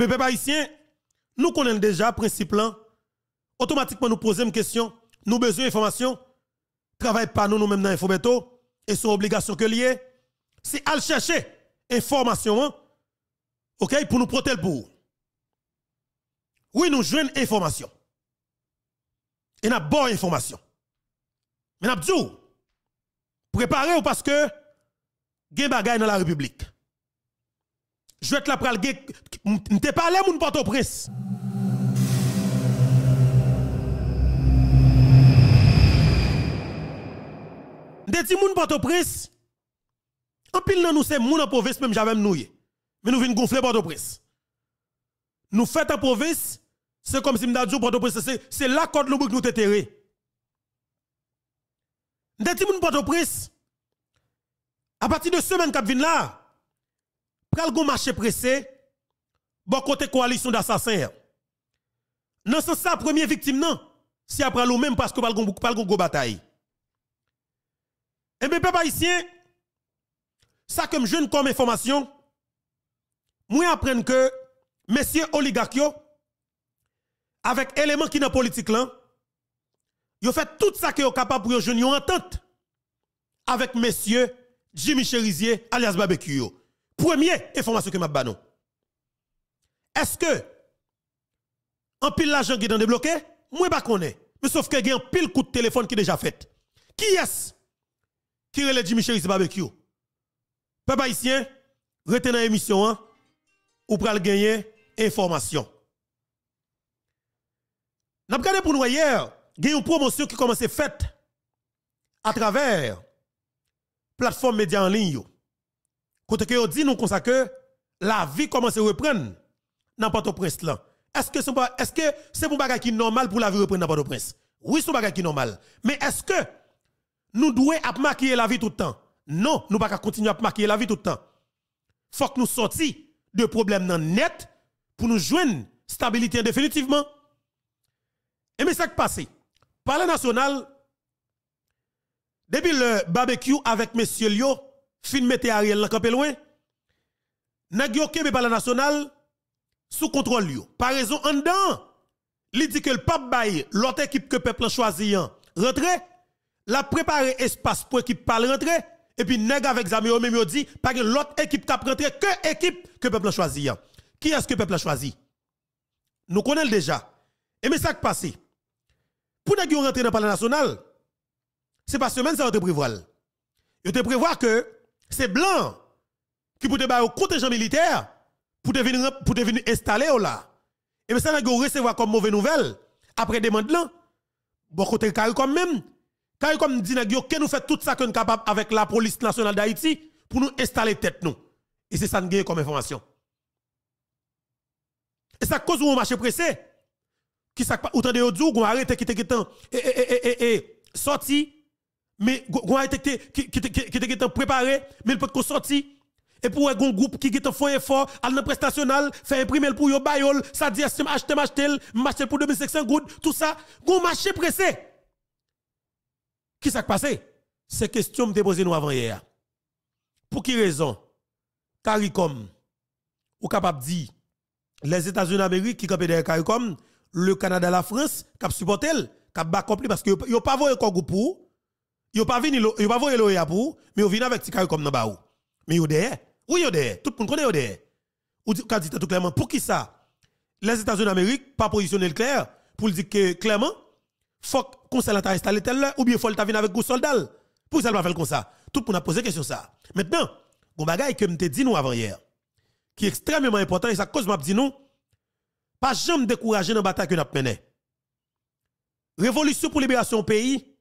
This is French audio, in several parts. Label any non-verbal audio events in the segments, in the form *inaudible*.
Mais eh bien, peuple nous connaissons déjà le principe Automatiquement, nous posons une question. Nous besoin d'informations. Travaille pas nous, nous-mêmes dans Et son obligation que lié. c'est à chercher information. Hein. OK? Pour nous protéger pour. Oui, nous jouons information. Et nous bonne information. Mais nous avons préparez-vous parce que, il y a dans la République je vais te la pralguer. te parlé, mon porte au prince Des petits moun Port-au-Prince, en pile nan nous c'est moun en province même j'avais nous Mais nous venons gonfler Port-au-Prince. Nous fait en province, c'est comme si m'da dit Port-au-Prince, c'est là qu'on nous nous t'éterre. Des petits moun Port-au-Prince, à partir de semaine qui vin là, pral gon marché pressé bon côté coalition d'assassins non c'est ça première victime non si après l'eau même parce que pral gon pral gon bataille et eh bien peuple haïtien ça comme jeune comme information moi apprendre que messieurs Oligakio, avec éléments qui dans politique là yo fait tout ça que est capable pour yo jeune entente avec messieurs Jimmy Cherizier alias Barbecue Première information que m'a banon. Est-ce que en pile l'argent qui est débloqué, moi pas connais. Mais sauf que y a un pile coup de téléphone qui est déjà fait. Qui est-ce qui relève Jimmy Chéris barbecue Peuple ici, retenez dans l'émission hein, ou pral gagner information. N'a regardé pour nous hier, il y une promotion qui commence faite à travers plateforme média en ligne. Quand que dit nous comme que la vie commence à reprendre n'importe où, prince là. Est-ce que c'est est-ce que c'est pour bagage qui normal pour la vie reprendre n'importe où, prince Oui, c'est bagage qui normal. Mais est-ce que nous devons marquer la vie tout le temps Non, nous pas continuer à marquer la vie tout le temps. Faut que nous sortions de problèmes dans net pour nous joindre stabilité définitivement. Et mais ça qui passe la national depuis le barbecue avec M. Lio fin mette Ariel dans campé loin n'a kembe par la national sous contrôle yo par raison en dedans il dit que le pape bail l'autre équipe que peuple choisi hein. rentre, la préparer espace pour équipe pas rentrer et puis nèg avec zami yo même yo dit pas que l'autre équipe qui rentrer que équipe que peuple choisi hein. qui est-ce que peuple a choisi nous connaissons déjà et mais ça qui passe pour nèg yo rentrer dans le palais national c'est pas semaine ça te prévoit. Il te prévoir que c'est blanc qui peut te bailler au contingent militaire pour te venir, pour te venir installer là. Et bien ça, n'a recevoir comme mauvaise nouvelle. Après demande là. Bon côté comme même. CARICOM dit que nous fait tout ça que nous capable avec la police nationale d'Haïti pour nous installer tête nous. Et c'est ça nous comme information. Et ça cause où on marché pressé. Qui ça, autant de jours, on arrête qui te et, et, et, et, sorti mais gon été qui qui qui préparé mais il peut qu'on sorti et pour un groupe qui fait un effort à la prestation fait imprimer pour yo bayol ça dit acheter acheter acheter pour 2500 gouttes tout ça gon marché pressé qui s'est passé c'est question me déposer nous avant hier pour qui raison Caricom ou capable dire, les États-Unis d'Amérique qui campent derrière Caricom le Canada la France cap supporter cap accompli parce que n'ont pas voyé groupe pour Yo pas vini, yo pas voyer l'oeil pour, mais yo vini avec ti comme dans baou. Mais yo derrière. Oui yo derrière, tout le monde connaît yo derrière. Ou dit tout clairement pour qui ça Les États-Unis d'Amérique pas positionné le clair pour dire que clairement faut qu'on s'est installé tel ou bien faut venir avec gros soldats. Pour ça pas faire comme ça. Tout le monde a posé question ça. Maintenant, gon bagaille que te dit nous avant hier qui est extrêmement important et ça cause m'a dit nous pas jamais décourager dans bataille que nous menée. Révolution pour libération pays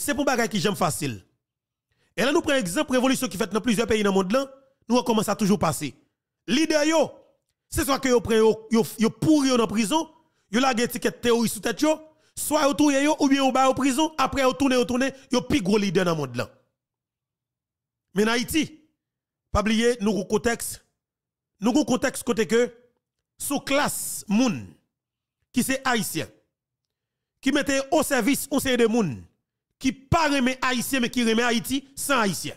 c'est pour bagay qui j'aime facile. Et là, nous prenons exemple révolution qui fait dans plusieurs pays dans le monde là, nous recommençons à toujours passer. Leader c'est soit que vous prenez yo, yo, la pourri dans prison, yo la étiquette terroriste sous tête soit yo touye yo ou bien yo ba en prison, après yo tourne yo tourne, yo plus gros leader dans le monde là. Mais en Haïti, pas oublier nous avons contexte, nous avons contexte côté que sous classe moun qui c'est haïtien qui mettait au service on service de moun qui pas remet Haïtien, mais qui remet Haïti sans Haïtien.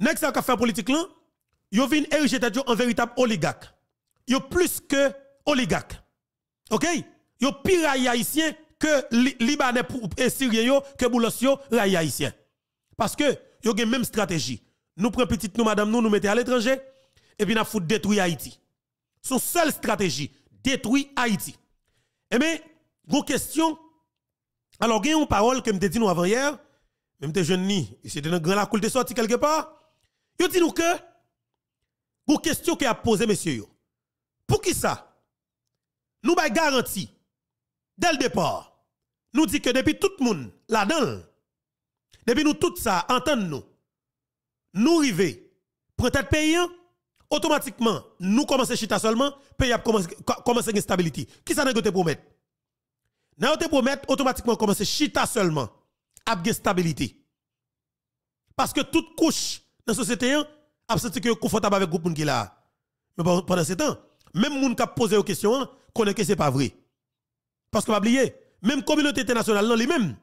Next ça qu'a fait politique là, yo vin ériger tête en véritable oligarque. Yo plus que oligarque. OK Yo pire haïtien que libanais et syrien yo que boulos yo haïtien. Parce que yo gen même stratégie. Nous prenons petit nous madame nous nous mettons à l'étranger et puis n'a fout détruire Haïti. Son seule stratégie détruire Haïti. Eh bien, gros question alors, il y a une parole que je dit nous avant hier, même te jeune ni, c'était dans grand la coule de sorti quelque part. Il dit nous que, pour question qu'il a posée, monsieur, pour qui ça? Nous avons bah, garantie, dès le départ, nous dit que depuis tout le monde, là-dedans, depuis nous tout ça, entendons-nous, nous arrivons, prendre tête pays, automatiquement, nous commençons à chita seulement, pays a commencé à stabilité. Qui ça n'a pas promettre? Nan te promet automatiquement commencer chita seulement à stabilité. Parce que toute couche dans la société a senti que confortable avec groupe qui là. Mais pendant ce temps, même moun qui a posé aux questions connaît que c'est pas vrai. Parce que pas oublier, même communauté internationale non lui-même,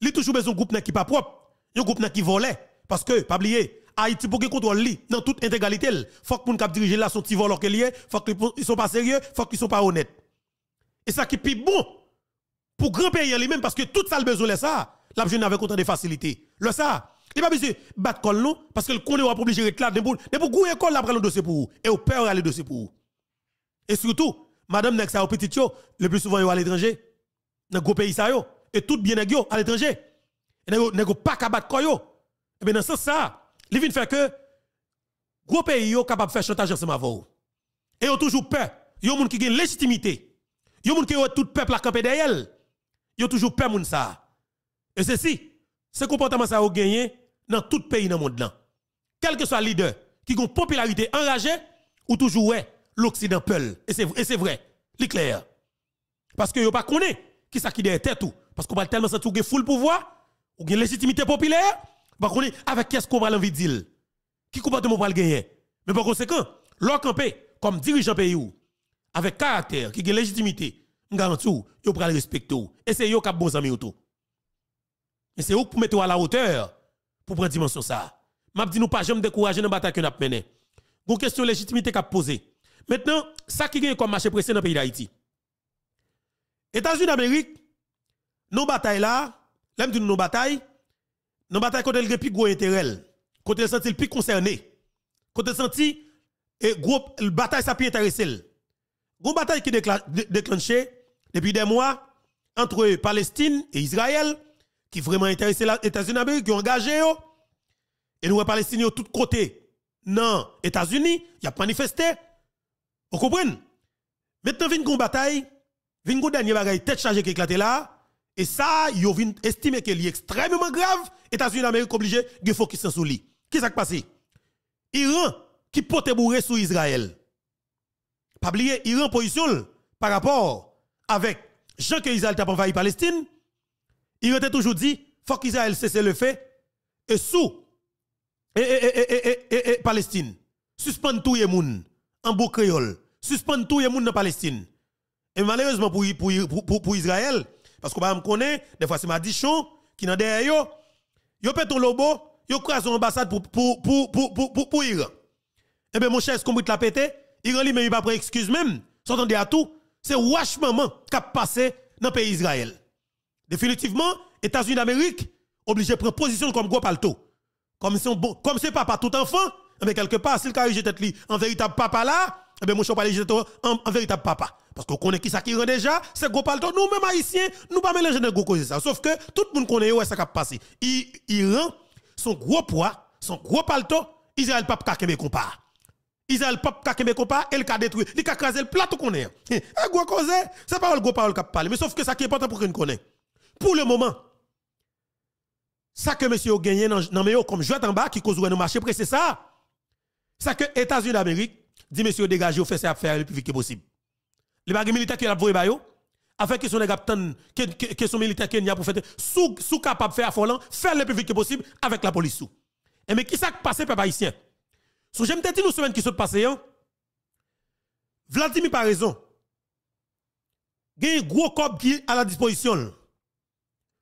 lui toujours besoin groupe qui pas propre, un groupe qui volait parce que pas oublier Haïti pour qu'il contrôle dans toute intégralité. Faut que moun qui diriger la son petit voleur qu'il est faut qu'ils sont pas sérieux, faut qu'ils sont pas honnêtes. Et ça qui est plus bon pour grand pays lui-même, parce que tout ça le besoin de ça, la jeune avec autant de facilité. Le ça, il n'y a pas besoin de battre col parce que le connaît va obligé de réclamer pour pour gouer col après le dossier pour vous. Et au père aller le dossier pour vous. Et surtout, madame Nexa au petit le plus souvent il à l'étranger, dans gros pays ça yo, et tout bien yo à l'étranger. Et pas qu'à battre col Et bien dans ce sens ça, il vient faire que gros pays est capable de faire chantage ensemble avec vous. Et ont toujours peur. des gens qui gagne légitimité. des gens qui ont tout peuple à camper derrière Yo toujours peur moun ça. Et ceci, ce comportement ça a gagné dans tout pays dans le monde Quel que soit leader qui a une popularité enragée ou toujours ouais, l'occident peul et c'est vrai, c'est clair. Parce que yo pas connaît qui ça qui derrière tête parce qu'on va tellement tout fou full pouvoir ou une légitimité populaire, pas connaît avec qui ce qu'on va l'envie de qui comportement va le gagner. Mais par conséquent, leur comme dirigeant pays ou avec caractère qui a légitimité garantou, yo pral respect. Et c'est yo qui bon ami tout. Et c'est vous qui mettez à la hauteur pour prendre dimension ça. M'a dit nous pas jamais décourager dans bataille que n'a mené. Gon question légitimité qu'a posée. Maintenant, ça qui est comme marché pressé dans le pays d'Haïti. États-Unis d'Amérique, nos batailles là, l'aime dit nos batailles, nos batailles côté le plus gros intérêt, côté le senti le plus concerné, côté le senti et le bataille ça plus intéressé. Gros bataille qui déclenchée depuis des mois, entre Palestine et Israël, qui vraiment intéressé les États-Unis, qui ont engagé, et nous, les Palestiniens, de tous côtés, non, États-Unis, ils ont manifesté. Vous comprenez? Maintenant, a une bataille, vient une dernière bataille, tête chargée qui éclate là, et ça, ils ont estimé qu'elle est extrêmement grave, États-Unis d'Amérique obligé de focus sur lui. Qu'est-ce qui s'est passé? Iran, qui pote bourré sur Israël. Pas oublier, Iran position » par rapport avec Jean que Israël t'a envahi Palestine, il était toujours dit, faut qu'Israël cesse le fait, et sous, et, et, et, Palestine, suspend tout les monde en beau créole, suspend tout les monde dans Palestine. Et malheureusement pour, pour, pour, Israël, parce que je me connaît, des fois c'est ma Madichon qui n'a derrière yo, yo pète ton lobo, yo crase ambassade pour, pour, pour, pour, pour, pour, Iran. Eh bien, mon cher, est-ce qu'on peut la péter? Iran lui-même, il pas prêt excuse même, s'entendait à tout c'est Wash Maman qui a passé dans le pays Israël. Définitivement, États-Unis d'Amérique obligé de prendre position comme gros palto. Comme son bon, comme c'est papa tout enfant, mais eh quelque part, s'il a jeté lui en véritable papa là, eh bien, mon chou pas en, en véritable papa. Parce qu'on connaît qui ça qui rend déjà, c'est gros palto. Nous, même haïtiens, nous pas mélanger de gros cause ça. Sauf que tout le monde connaît ça qui a passé. rend son gros poids, son gros palto, Israël pas qu'à Québec compare. Israël pop ka kembe kopa, el ka détruit, il ka craser le plateau qu'on est. Eh, Un eh, gros c'est pas le gros parole qui parle, mais sauf que ça qui est important pour qu'on connaît. Pour le moment, ça que monsieur a gagné dans le comme jouet en bas qui cause le marché, c'est ça. Ça que États-Unis d'Amérique dit monsieur dégagez, vous faites ça affaire le plus vite possible. Les bagues militaires qui ont voué yo afin que son capitaine, que son militaire a pour faire, sous capable de faire affolant, faire le plus vite possible avec la police. Et eh, mais qui ça passe, peuple haïtien? So, j'aime te dire une semaine qui se passe, hein? Vladimir par raison. Il y a un gros corps qui est à la disposition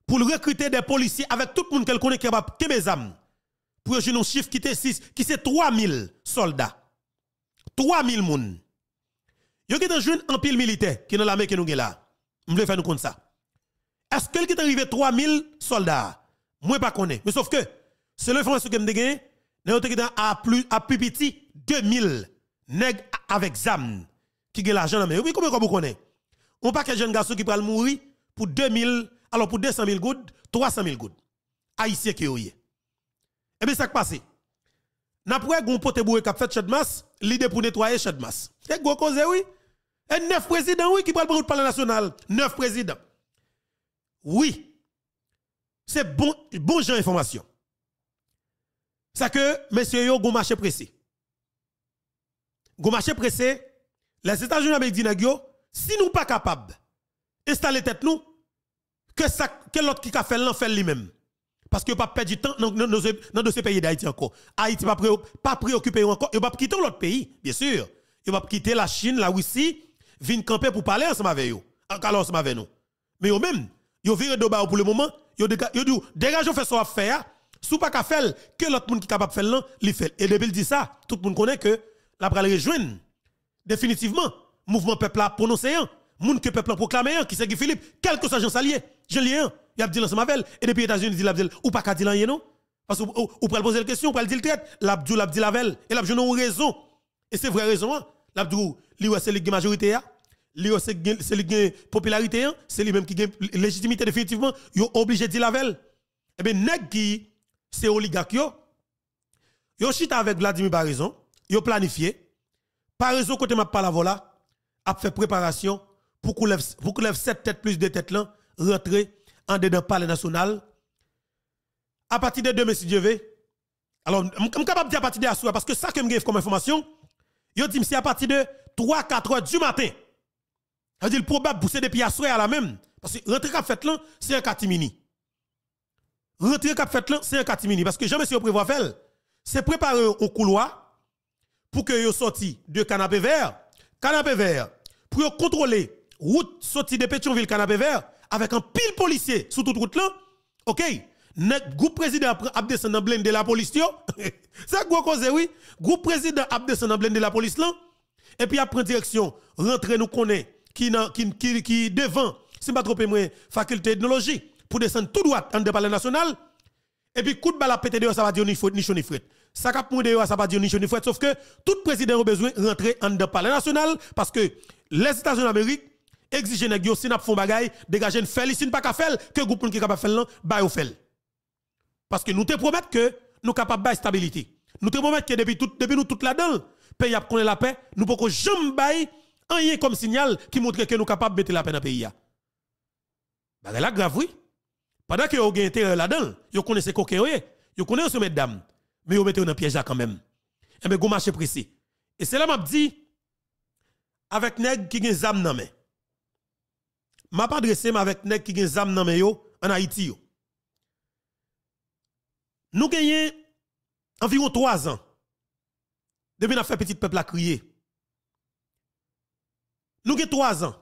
pour recruter des policiers avec tout le monde qu'elle connaît qui est capable de mes âmes. Pour que un chiffre qui est 6, qui c'est 3000 soldats. 3000 moun. Yo qui est jeune en pile militaire qui est dans l'armée qui nous là. Je veux faire nous compte ça. Est-ce qu'il est arrivé 3000 soldats? Moi, pas connais. Mais sauf que, c'est le que que je nous sommes à plus, à plus petit 2000 nèg avec ZAM qui gagne l'argent. Mais oui, comment vous connaissez On paquet de jeunes garçons qui prennent mourir pour 2000, alors pour 200 000 goud, 300 000 goud. Haïtiens qui ont Et eh bien, ça qui passe. N'a pas pote boue qui fait chat masse, l'idée pour nettoyer chat masse. Et eh, gros cause, eh, oui. Et neuf présidents, oui, qui parlent le palais national. Neuf présidents. Oui. C'est bon, bon information. C'est que, Monsieur yo, go marché pressé. Go marché pressé, les États-Unis avec Dinagio, si nous pas capables d'installer tête nous, que, l'autre qui a fait l'enfer lui-même. Parce que pas perdre du temps dans ce pays d'Haïti encore. Haïti pas pas préoccupé encore, il pas quitter l'autre pays, bien sûr. Il va quitter la Chine, la Russie, venir camper pour parler ensemble avec eux. Encore ensemble avec nous. Mais eux même, ils viennent de bas pour le moment, ils disent dégage on fait son affaire. Sous pas qu'à faire, que l'autre monde qui est capable de faire là, Et depuis il dit ça, tout le monde connaît que la pral rejoindre définitivement mouvement peuple a prononcé un monde que peuple a proclamé un qui c'est Philippe, quel que soit Jean Salier, Jean Lien, il a dit l'ensemble et depuis États-Unis il a dit ou pas qu'à dire rien non parce que ou pral poser la question, ou pral dire le traite, l'abdou l'abdi lavel et l'abdou non raison. Et c'est vraie raison hein. l'abdou li c'est la majorité a hein. li c'est la popularité hein. c'est lui même qui gagne légitimité définitivement, yo obligé de dire lavel. Et eh bien nèg qui c'est oligarque yo. Yo chita avec Vladimir Barison, yo planifié. Barison côté m'a palavola. voilà, a fait préparation pour que pour lève sept têtes plus de têtes là rentrer en dedans palais national. À partir de demain si Dieu veut. Alors, je suis capable de dire à partir de soir parce que ça que je comme information, yo dit c'est à partir de 3 4 heures du matin. Ça veut dire probable pousser depuis à à la même parce que rentrer qu'a fait là, c'est un catimini. Rentrer cap fait là, c'est un catimini. Parce que si on prévoit faire, c'est préparer au couloir pour que vous sorti de canapé vert, canapé vert, pour contrôler route sortie de Pétionville canapé vert avec un pile policier sur toute route là. OK Le groupe président en dans de la police *laughs* C'est quoi cause oui. Groupe président en dans de la police là. Et puis après direction rentrer nous connaît qui qui qui devant c'est pas trop moi faculté de technologie pour descendre tout droit en de palais national. Et puis, coup de balle à péter dehors, ça va dire ni chaud ni fret. Ça cap moun dehors, ça va dire ni chaud ni fret. Sauf que tout président a besoin de rentrer en de palais national parce que les États-Unis d'Amérique exigent que yon, si n'a fait bagay, une felle, si pas qu'à faire que groupe qui capable de faire là, ba au fait. Parce que nous te promettons que nous sommes capables de stabilité. Nous te promettons que depuis tout depuis nous toute là-dedans, pays a connu la paix, nous pouvons jamais faire un comme signal qui montre que nous sommes capables de mettre la paix dans le pays. Bah, la grave, oui. Pendant que vous avez intérêt là-dedans, vous connaissez coquet, vous connaissez ce mesdames, mais vous mettez dans piège quand même. Et eh bien, vous marché précis. Et c'est là que je dis, avec nèg qui gen zam nan men. M'a pas adressé avec nèg qui gen zam nan men yo en Haïti yo. Nous gagnons environ 3 ans. Depuis n'a fait petit peuple à crier. Nous gagnons 3 ans.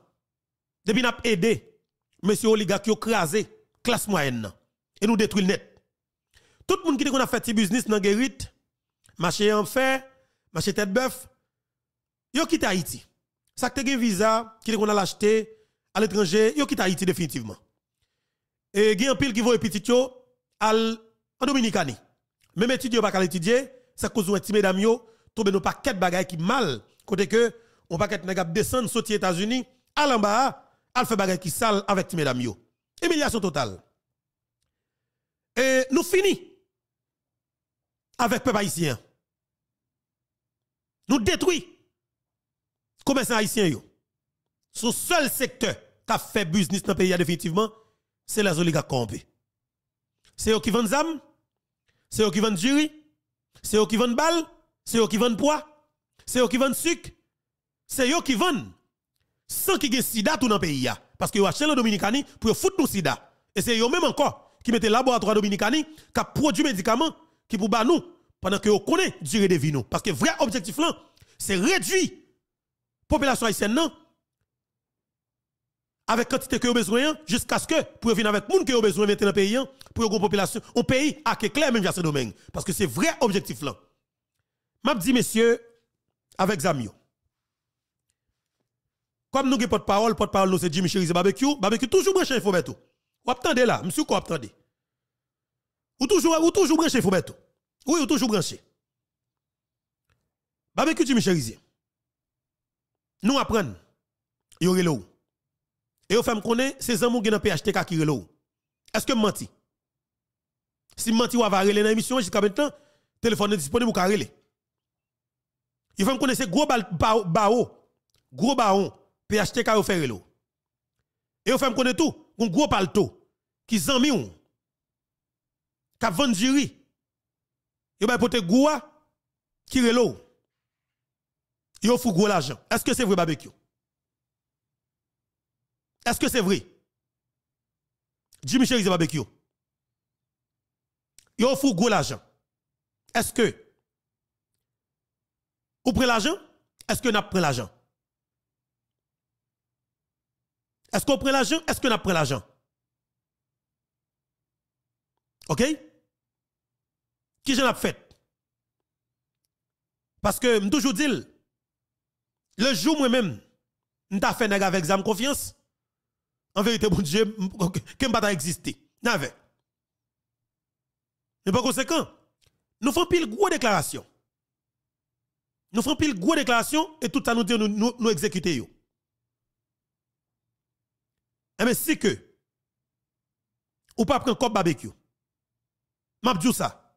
Depuis n'a aidé monsieur oligarque a crasé classe moyenne et nous détruit net. Tout le monde qui qu'on a fait petit business dans guérite, marché en fer, marché tête bœuf, yo quitte Haïti. Ça que un visa qui a acheté à l'étranger, yo quitte Haïti définitivement. Et il y a un pile qui un petit yo en Dominicanie. Même étudiant pas l'étudier, ça cause un petit mesdames yo tomber dans paquet bagaille qui mal côté que on paquet de descendre aux États-Unis, à l'en bas, faire fait qui sale avec timé mesdames yo. Humiliation totale. Et nous finis avec peuple haïtien. Nous détruit commerçants haïtiens. Son seul secteur qui a fait business dans le pays définitivement, c'est les oligarques corrompus. C'est eux qui vendent zam, c'est eux qui vendent jury, c'est eux qui vendent balles, c'est eux qui vendent poids, c'est eux qui vendent sucre, c'est eux qui vendent sans qu'il y ait sida tout dans le pays parce que vous acheté le Dominicani pour foutre nous sida. Et c'est eux même encore qui mettez le laboratoire Dominicani qui produit médicaments qui pour nous pendant que vous connaissez la durée de vie. Nous. Parce que le vrai objectif là, c'est réduire la population haïtienne avec la quantité que vous besoin jusqu'à ce que pour venir avec gens que ont besoin mettre dans le pays pour une population un pays à clair même dans ce domaine parce que c'est vrai objectif là m'a dit messieurs avec Zamio comme nous avons porte-parole, porte-parole, nous c'est Jimmy Chéri, barbecue. Barbecue toujours branché, il faut mettre. Ou attendez là, monsieur, quoi attendez? Ou toujours, ou toujours branché, il faut mettre. Oui, ou toujours branché. Barbecue Jimmy Chéri. Nous apprenons. Yo relo. Et yo femme connaît, ces amours qui dans PHTK qui relo. Est-ce que menti? Si menti ou reler dans l'émission jusqu'à maintenant, téléphone est disponible pour reler Il faut me connaître gros barons. bao, gros baon, PHTK yo fait l'eau. Et yo fait me connaît tout, un gros palto qui zami ou qui vend du riz. Yo pote goua qui relo. Yo fou gros l'argent. Est-ce que c'est vrai barbecue? Est-ce que c'est vrai? Jimmy Chéri c'est barbecue. Yo fou gros l'argent. Est-ce que ou prenez l'argent? Est-ce que n'a pris l'argent? Est-ce qu'on prend l'argent? Est-ce qu'on a pris l'argent? OK? Qui j'en a fait? Parce que, je toujours dit, le jour moi-même, pas fait nèg avec en confiance. En vérité, bon Dieu, que pas existé. N'avait. Mais par conséquent, nous faisons pile gros déclaration. Nous faisons pile gros déclaration et tout ça nous dit nous, nous, nous eh bien, si que, ou pas prendre cop barbecue, m'a dit ça,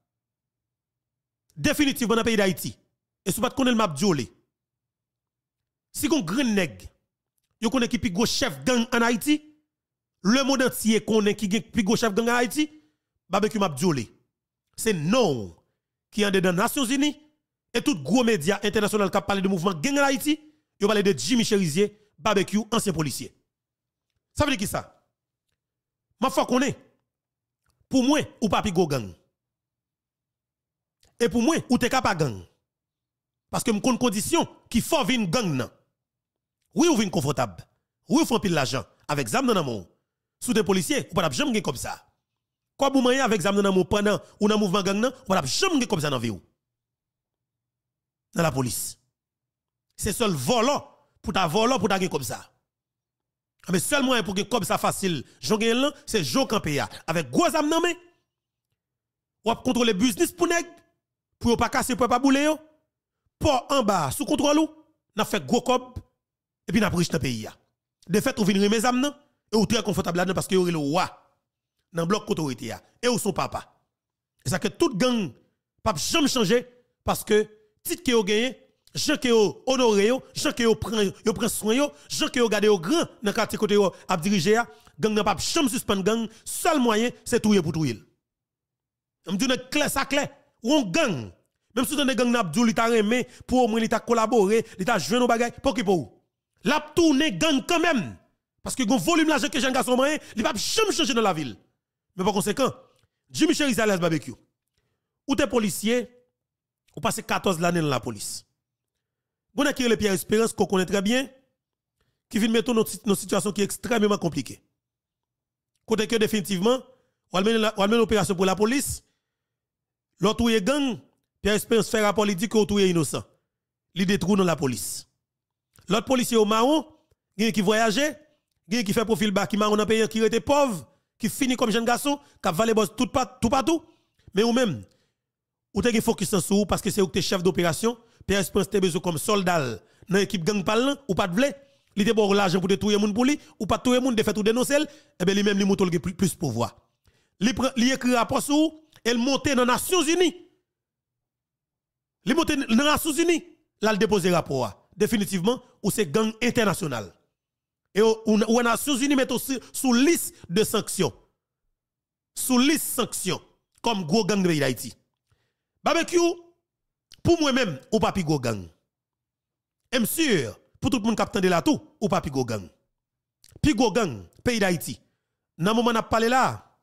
définitivement dans le pays d'Haïti, et si vous ne connaissez pas le si vous grand nèg, vous connaissez qui est le chef gang en Haïti, le monde entier connaît qui est le plus chef gang en Haïti, barbecue m'a dit C'est non qui est dans les Nations Unies, et tout gros média international qui parlent de mouvement gang en Haïti, ils parlent de Jimmy Cherizier, barbecue, ancien policier. Ça veut dire qui ça Ma foi qu'on est. Pour moi, ou pas go gang. Et pour moi, ou t'es pas gang. Parce que une condition qui faut vin gang Oui, ou vin confortable. Oui, ou font pile l'argent avec zam nan amou. Sous des policiers, ou pas jamais comme ça. Quoi vous mangez avec zam nan amou pendant ou nan mouvement gang nan, ou pas jamais comme ça dans vie Dans la police. C'est seul volant pour ta volant pour ta comme ça. Ah, mais seulement pour que Cob soit facile, gagne l'an, c'est Joe Campéa. Avec gros âme On Ou contrôler business pour nèg. Pour pas casser, pour pas bouler yo. Port en bas, sous contrôle ou. N'a fait gros cop. Et puis n'a pris le pays De fait, ou venir mes âmes, Et ou très confortable parce que yon le roi. Dans bloc autorité Et ou son papa. Et ça que toute gang, pas jamais changer parce que titre que vous gagné, Jean qui yo honoré, Queo qui yo prend soin, Jean qui ont au grand dans le quartier côté a diriger, gang n'a pas jamais suspendre gang, seul moyen c'est tout pour tout. Je me dis clair ça clair, on gang. Même si on est gang n'a pas il t'a remé pour au moins il t'a collaboré, il t'a joué nos bagages pour qui pour. L'a tourner gang quand même parce que le volume l'argent que Jean garçon moyen, il pas jamais changer dans la ville. Mais par conséquent, Jimmy Chéri barbecue. Ou t'es policier, ou passé 14 années dans la police. Bon, avez le Pierre Espérance, qu'on connaît très bien, qui vient mettre notre une situation qui est extrêmement compliquée. Côté que définitivement, on amène l'opération pour la police, l'autre est gang, Pierre Espérance fait rapport, il dit que l'autre, est innocent. Il détruit dans la police. L'autre policier au marron, qui voyageait, qui fait profil bas, qui marron en pays, qui était pauvre, qui finit comme jeune garçon, qui a boss tout, tout partout, mais ou même, ou t'es focus sur parce que c'est qui êtes chef d'opération, PS Prince t'es besoin comme soldat dans l'équipe gang parlant ou pas de vle il te l'argent pour détruire moun pour lui ou pas tout le monde de faire tout dénoncer et eh bien lui même il le plus pouvoir li li écrit rapport sou elle monte dans Nations Unies li monte dans Nations Unies là le déposer rapport hein. définitivement ou c'est gang international et ou, Nations Unies met aussi sous liste de sanctions sous liste de sanctions comme gros gang de d'Haïti barbecue pour moi-même, ou pas pigo gang. Et monsieur, pour tout le monde qui de la tout, ou pas pigo gang. Pigo gang, pays d'Haïti. Dans le moment où je parlé là,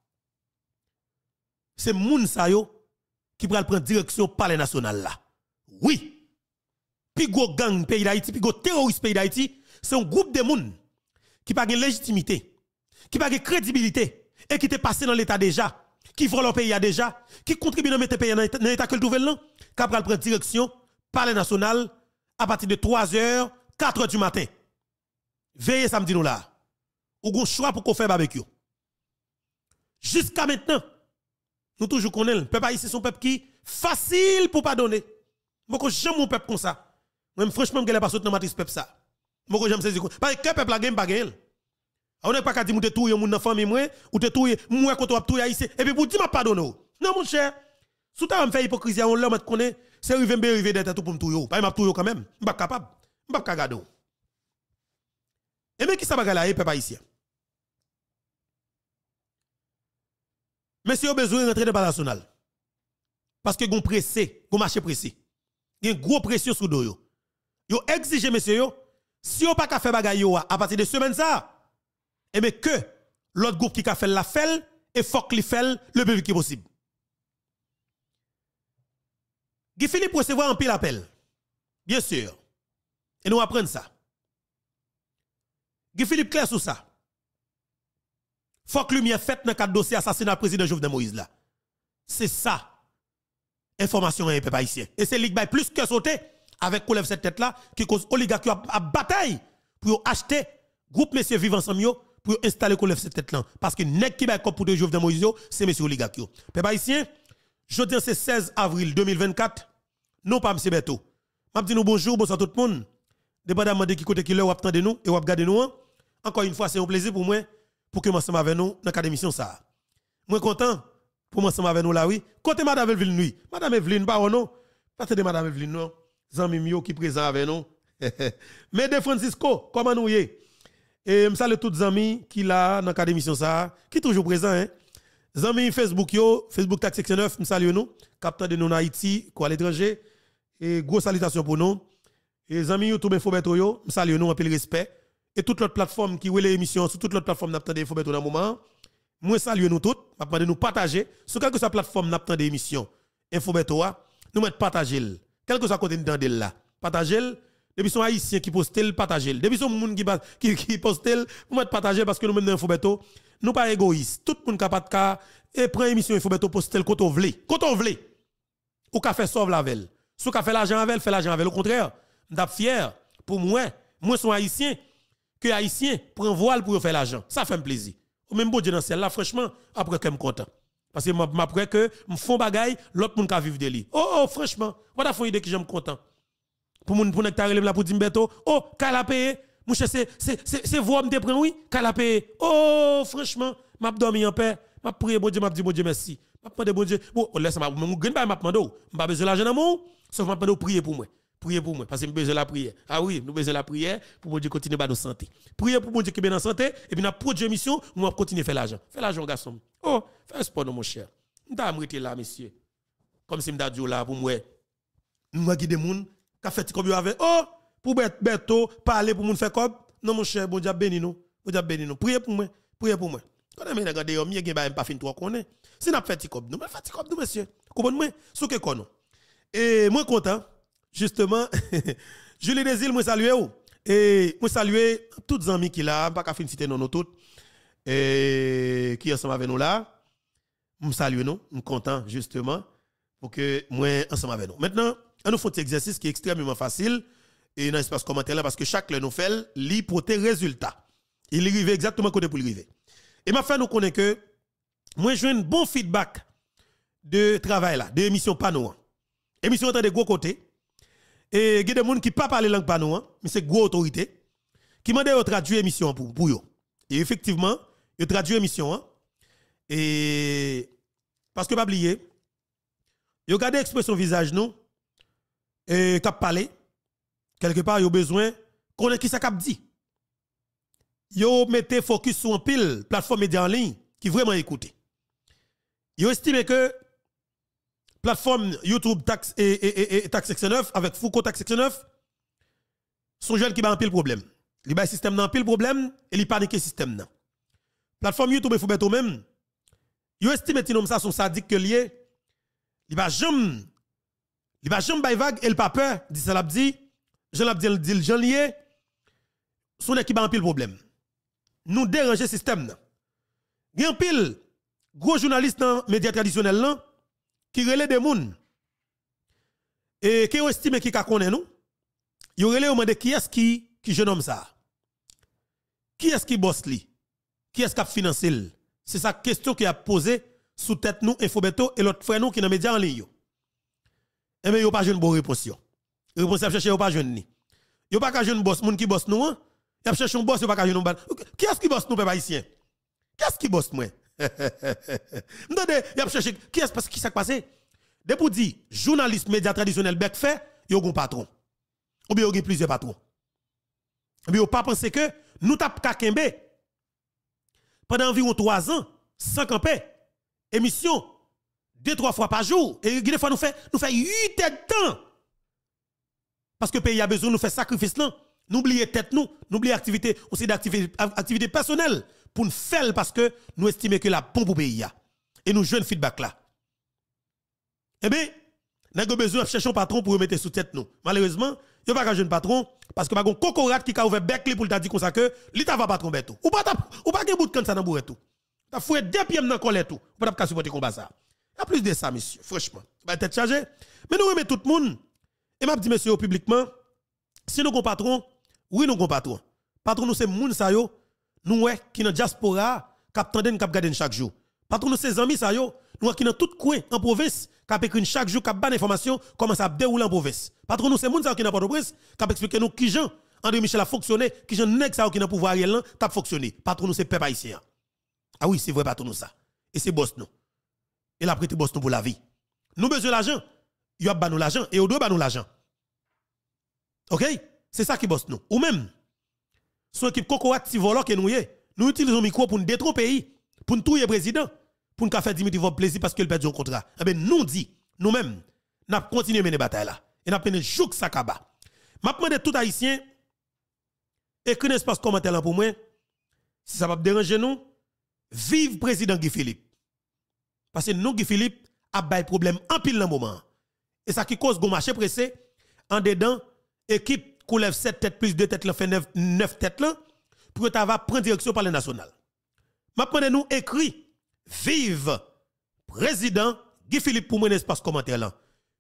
c'est moun sa yo qui pral prendre direction palais national là. Oui. Pigo gang pays d'Haïti, pigo terroriste pays d'Haïti, c'est un groupe de moun qui pas de légitimité, qui pas de crédibilité et qui te passé dans l'état déjà qui font leur pays déjà, qui contribuent à mettre le pays dans l'état que le là, qui prend direction, palais national, à partir de 3h, 4h du matin. Veillez samedi nous là. Ou gon choix pour qu'on fait barbecue. Jusqu'à maintenant, nous toujours connaissons, le peuple ici son peuple qui facile pour pas pardonner. Moi j'aime mon peuple comme ça. Même franchement, je ne pas la matrice peuple ça. Moi j'aime saisir. Parce que peuple a gagné pas gagné. On n'est pas qu'à dire que vous es mon enfant, famille, ou que tout moi quand tout Et puis pour dire, je pardonne. Non, mon cher, si vous avez fait hypocrisie, on l'a connaît, c'est tout pour ne tout. Pas m'a tout quand même. Je ne capable. Je ne pas Et eh qui ça va vous avez besoin de rentrer dans le national, parce que vous pressé, vous marché pressé, vous avez gros pression sur vous. Vous exigez, monsieur, si vous n'avez pas fait à partir de semaine ça, et eh mais que l'autre groupe qui a fait la fait, et faut qu'il fait le plus vite possible. Guy Philippe recevoir un pile appel. Bien sûr. Et nous apprenons ça. Guy Philippe clair sur ça. Faut que lumière fait dans le dossier assassinat président Jovenel Moïse là. C'est ça. Information et peuple haïtien. Et c'est by plus que sauter avec Koulev cette tête là qui cause oligarque à bataille pour acheter groupe messieurs vivant ensemble pour installer qu'on lève cette tête là parce que nèg qui bail pour de dans Moïse c'est monsieur oligarque peuple haïtien jeudi c'est 16 avril 2024 non pas monsieur Beto m'a dit nous bonjour bonsoir tout le monde dépendamment de qui côté qui l'heure de nous et ou regarder nous hein. encore une fois c'est un plaisir pour moi pour que ensemble avec nous dans cette émission ça moi content pour ensemble avec nous là oui côté madame Evelyne nuit madame Evelyne pas bah, oh non pas de madame Evelyne non Zami Mio qui présent avec nous *laughs* mais de Francisco comment nous y est et je salue tous les amis qui là dans cadre émission, ça, qui toujours présent hein. Amis Facebook yo, Facebook section 9, je salue nous, Captain de nous en Haïti, quoi à l'étranger et gros salutations pour nous. Et amis YouTube Info Beto yo, je salue nous en le respect et toute l'autre plateformes qui relève l'émission sur toutes les plateformes n'attendez Info Beto dans moment. Moi salue nous toutes, m'a demandé nous partager sur quelque sa plateforme n'attendez émission. Info Beto nous mettre partager, quel que soit côté de là. Partagez depuis son haïtiens qui poste le partager. Depuis son monde qui, qui, qui poste le, partager parce que nous-mêmes dans Infobeto, nous pas égoïstes. Tout le monde capable de et prend émission Infobeto poste le quand on veut. Quand on veut. Ou qu'a fait sauve la velle. Sou qu'a fait l'argent avec, fait l'argent avec. Au contraire, d'ap fier pour moi, moi son haïtien, que haïtien prend voile pour faire l'argent. Ça fait un plaisir. Au même bon Dieu dans celle là, franchement, après que je content. Parce que après que je fais bagay, l'autre monde qui vivre de lui. Oh, oh, franchement, voilà une idée que j'aime content pour moun pour ta relève la pour mbeto, Oh, calapé, mouche c'est c'est c'est vous me prend oui, calapé. Oh, franchement, m'a dormi en paix, m'a prié bon Dieu, m'a dit bon Dieu merci. M'a pas de bon Dieu. Bon, oh, laisse m'a mon grand m'a demandé, oh, m'a besoin l'argent dans mon, sauf m'a demandé oh, prier pour moi. prier pour moi, parce que nous besoin la prière. Ah oui, nous besoin la prière pour mon Dieu continuer à nous santé. prier pour mon Dieu qui bien en santé, et puis pour produit mission, nous continuer faire l'argent. faire l'argent, garçon. Oh, fais sport, mon cher. Nous avons là, monsieur. Comme si nous dit là pour moi. Nous avons des qui fait comme avec oh pour Beto parler pour moun faire comme non mon cher bon Dieu béni nous bon Dieu béni nous priez pour moi priez pour moi quand même regardez yo mieux gagne pas fin trois est si n'a fait comme nous mais fait comme nous monsieur comprenez moi ce que connu et moi content justement *laughs* Julie Desil moi saluer ou et moi saluer toutes les amis qui là pas qu'à finir citer non toutes et qui ensemble avec nous là je salue nous, je content justement pour que moi ensemble avec nous. Maintenant, nous faisons un exercice qui est extrêmement facile et dans l'espace commentaire là parce que chaque nous fait lit pour tes résultats. Il arrive exactement côté pour arriver. Et ma fin nous connaît que moi j'ai un bon feedback de travail là, de émission en Émission de gros côté. Et il y a des gens qui ne parlent pas la langue panouan mais c'est gros autorité, qui m'a dit de traduire l'émission pour, eux. Et effectivement, il traduit l'émission. Hein. Et parce que pas oublier, ils gardé l'expression visage nous, et cap parler quelque part a besoin ait qui ça cap dit yo mettez focus sur un pile plateforme média en ligne qui vraiment écoutée yo estime que plateforme YouTube tax et, et, et, 9 avec Foucault tax section 9 sont jeunes qui ont un pile problème li va système nan pile problème et li le système nan plateforme YouTube et au même yo estime que ça sont sadiques, que lié li ba jamais il va jamais vague, il pas peur, dit ça l'abdi. Je l'abdi dit Jean lié. Son équipe un pile problème. Nous déranger système Il y pile gros journaliste dans médias traditionnels là qui relaient des moun et qui estime qui connaît nous. Ils relaient au de qui est-ce qui qui jeune homme ça. Qui est-ce qui bosse li? Qui est-ce qui a financé C'est sa question qui a posé sous tête nous Infobeto et l'autre frère nous qui dans médias en ligne et eh, n'y yo pas jeune bon réponse. Réponse à chercher yo pas jeune ni. Yo pas ka jeune boss, moun qui boss nous hein. Y a un boss, yo pas ka jeune boss. Qui est-ce qui bosse, nous peuple haïtien Qui est-ce qui bosse, moi Il *laughs* y a chercher qui est-ce parce qui s'est passé Dès pour dire journaliste média traditionnel bec fait, yo gon patron. Ou bien yo gen plusieurs patrons. Ou bien yo pas penser que nous tap kakembe pendant environ 3 ans sans camper émission deux, trois fois par jour. Et des fois, nous faisons nous fait huit têtes de temps. Parce que le pays a besoin de nous faire sacrifice là. N'oubliez tête nous, n'oubliez activité, aussi d'activité activité personnelle pour nous faire parce que nous estimons que la pompe au pays a Et nous jouons le feedback là. Eh bien, nous avons besoin de chercher un patron pour nous mettre sous tête nous. Malheureusement, nous n'avons a pas de patron parce que nous avons un qui a ouvert Beckley pour dire comme ça que pas va patron tout. Ou pas, ou pas, bout de ça dans le tout. Tu as deux pieds dans le collet tout. n'avons pas, supporter combat ça. Il a plus de ça, monsieur, franchement. Bah, tête chargée. Mais nous aimons tout le monde. Et m'a dit, monsieur, publiquement, si nous avons patron, oui, nous avons patron. Patron, nous, c'est moun sa yo, nous, ouais, qui dans diaspora, qui attendent, cap chaque jour. Patron, nous, c'est amis sa yo, nous, qui dans tout coin, en province, qui écrit chaque jour, qui ban information, comment ça déroule en province. Patron, nous, c'est moun sa qui dans pas de prince qui explique nous qui gens, André Michel a fonctionné, qui j'en nèg sa yo qui dans pouvoir réel, qui a fonctionné. Patron, nous, c'est peuple haïtien. Ah oui, c'est vrai, patron, nous, ça. Et c'est boss, nous et la bosse nous pour la vie. Nous besoin l'argent. Yo a nous l'argent et on doit nous l'argent. OK C'est ça qui bosse nous. Ou même son équipe cocoative volant que nous est. Nous utilisons micro pour nous détruire pays, pour nous tuer président, pour nous faire Dimitri votre plaisir parce qu'il perd son contrat. Eh ben nous dit nous-mêmes n'a continué mener bataille là et n'a peine jouk kaba. M'a demandé tout haïtien écrit un espace commentaire là pour moi si ça va déranger nous vive président Guy Philippe parce que nous, Guy Philippe, a des problème en pile dans moment. Et ça qui cause le marché pressé, en dedans, équipe lève 7 têtes plus 2 têtes, fait 9, têtes pour que tu va prendre direction par le national. Maintenant, nous écrit, vive président Guy Philippe pour mener espace commentaire là.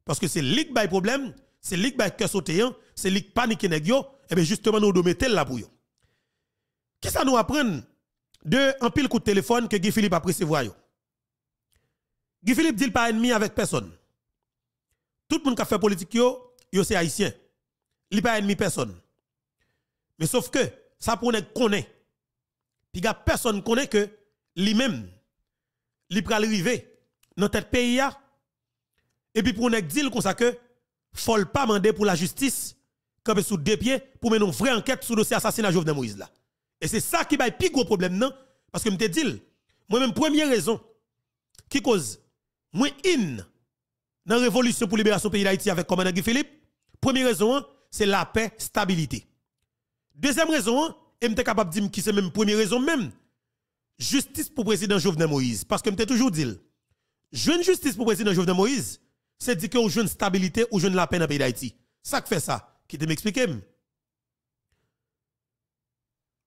Parce que c'est ligue des problème, c'est ligue by cœur sauté, c'est ligue panique et eh bien justement nous tel là pour quest Qui ça nous apprend de un pile coup de téléphone que Guy Philippe a pressé voyons? Guy Philippe dit pas ennemi avec personne. Tout le monde qui a fait politique, yo, yo c'est haïtien. Il pas ennemi personne. Mais sauf que, ça pour nous connaît. Puis personne connaît que lui-même, il pral arriver dans tête pays Et puis pour nous dire comme ça que, faut pas demander pour la justice, comme sous deux pieds, pour mener une vraie enquête sur le dossier assassinat Jovenel Moïse là. Et c'est ça qui est le plus gros problème, non? Parce que je te dis, moi-même, première raison qui cause moi, in dans la révolution pour libération pays d'Haïti avec commandant Guy Philippe, première raison, c'est la paix, stabilité. Deuxième raison, et suis capable de dire qui c'est même première raison même, justice pour président Jovenel Moïse. Parce que je toujours dit, jeune justice pour président Jovenel Moïse, c'est dire que jeune stabilité ou jeune la paix dans le pays d'Haïti. Ça fait ça, qui te m'explique. M'm.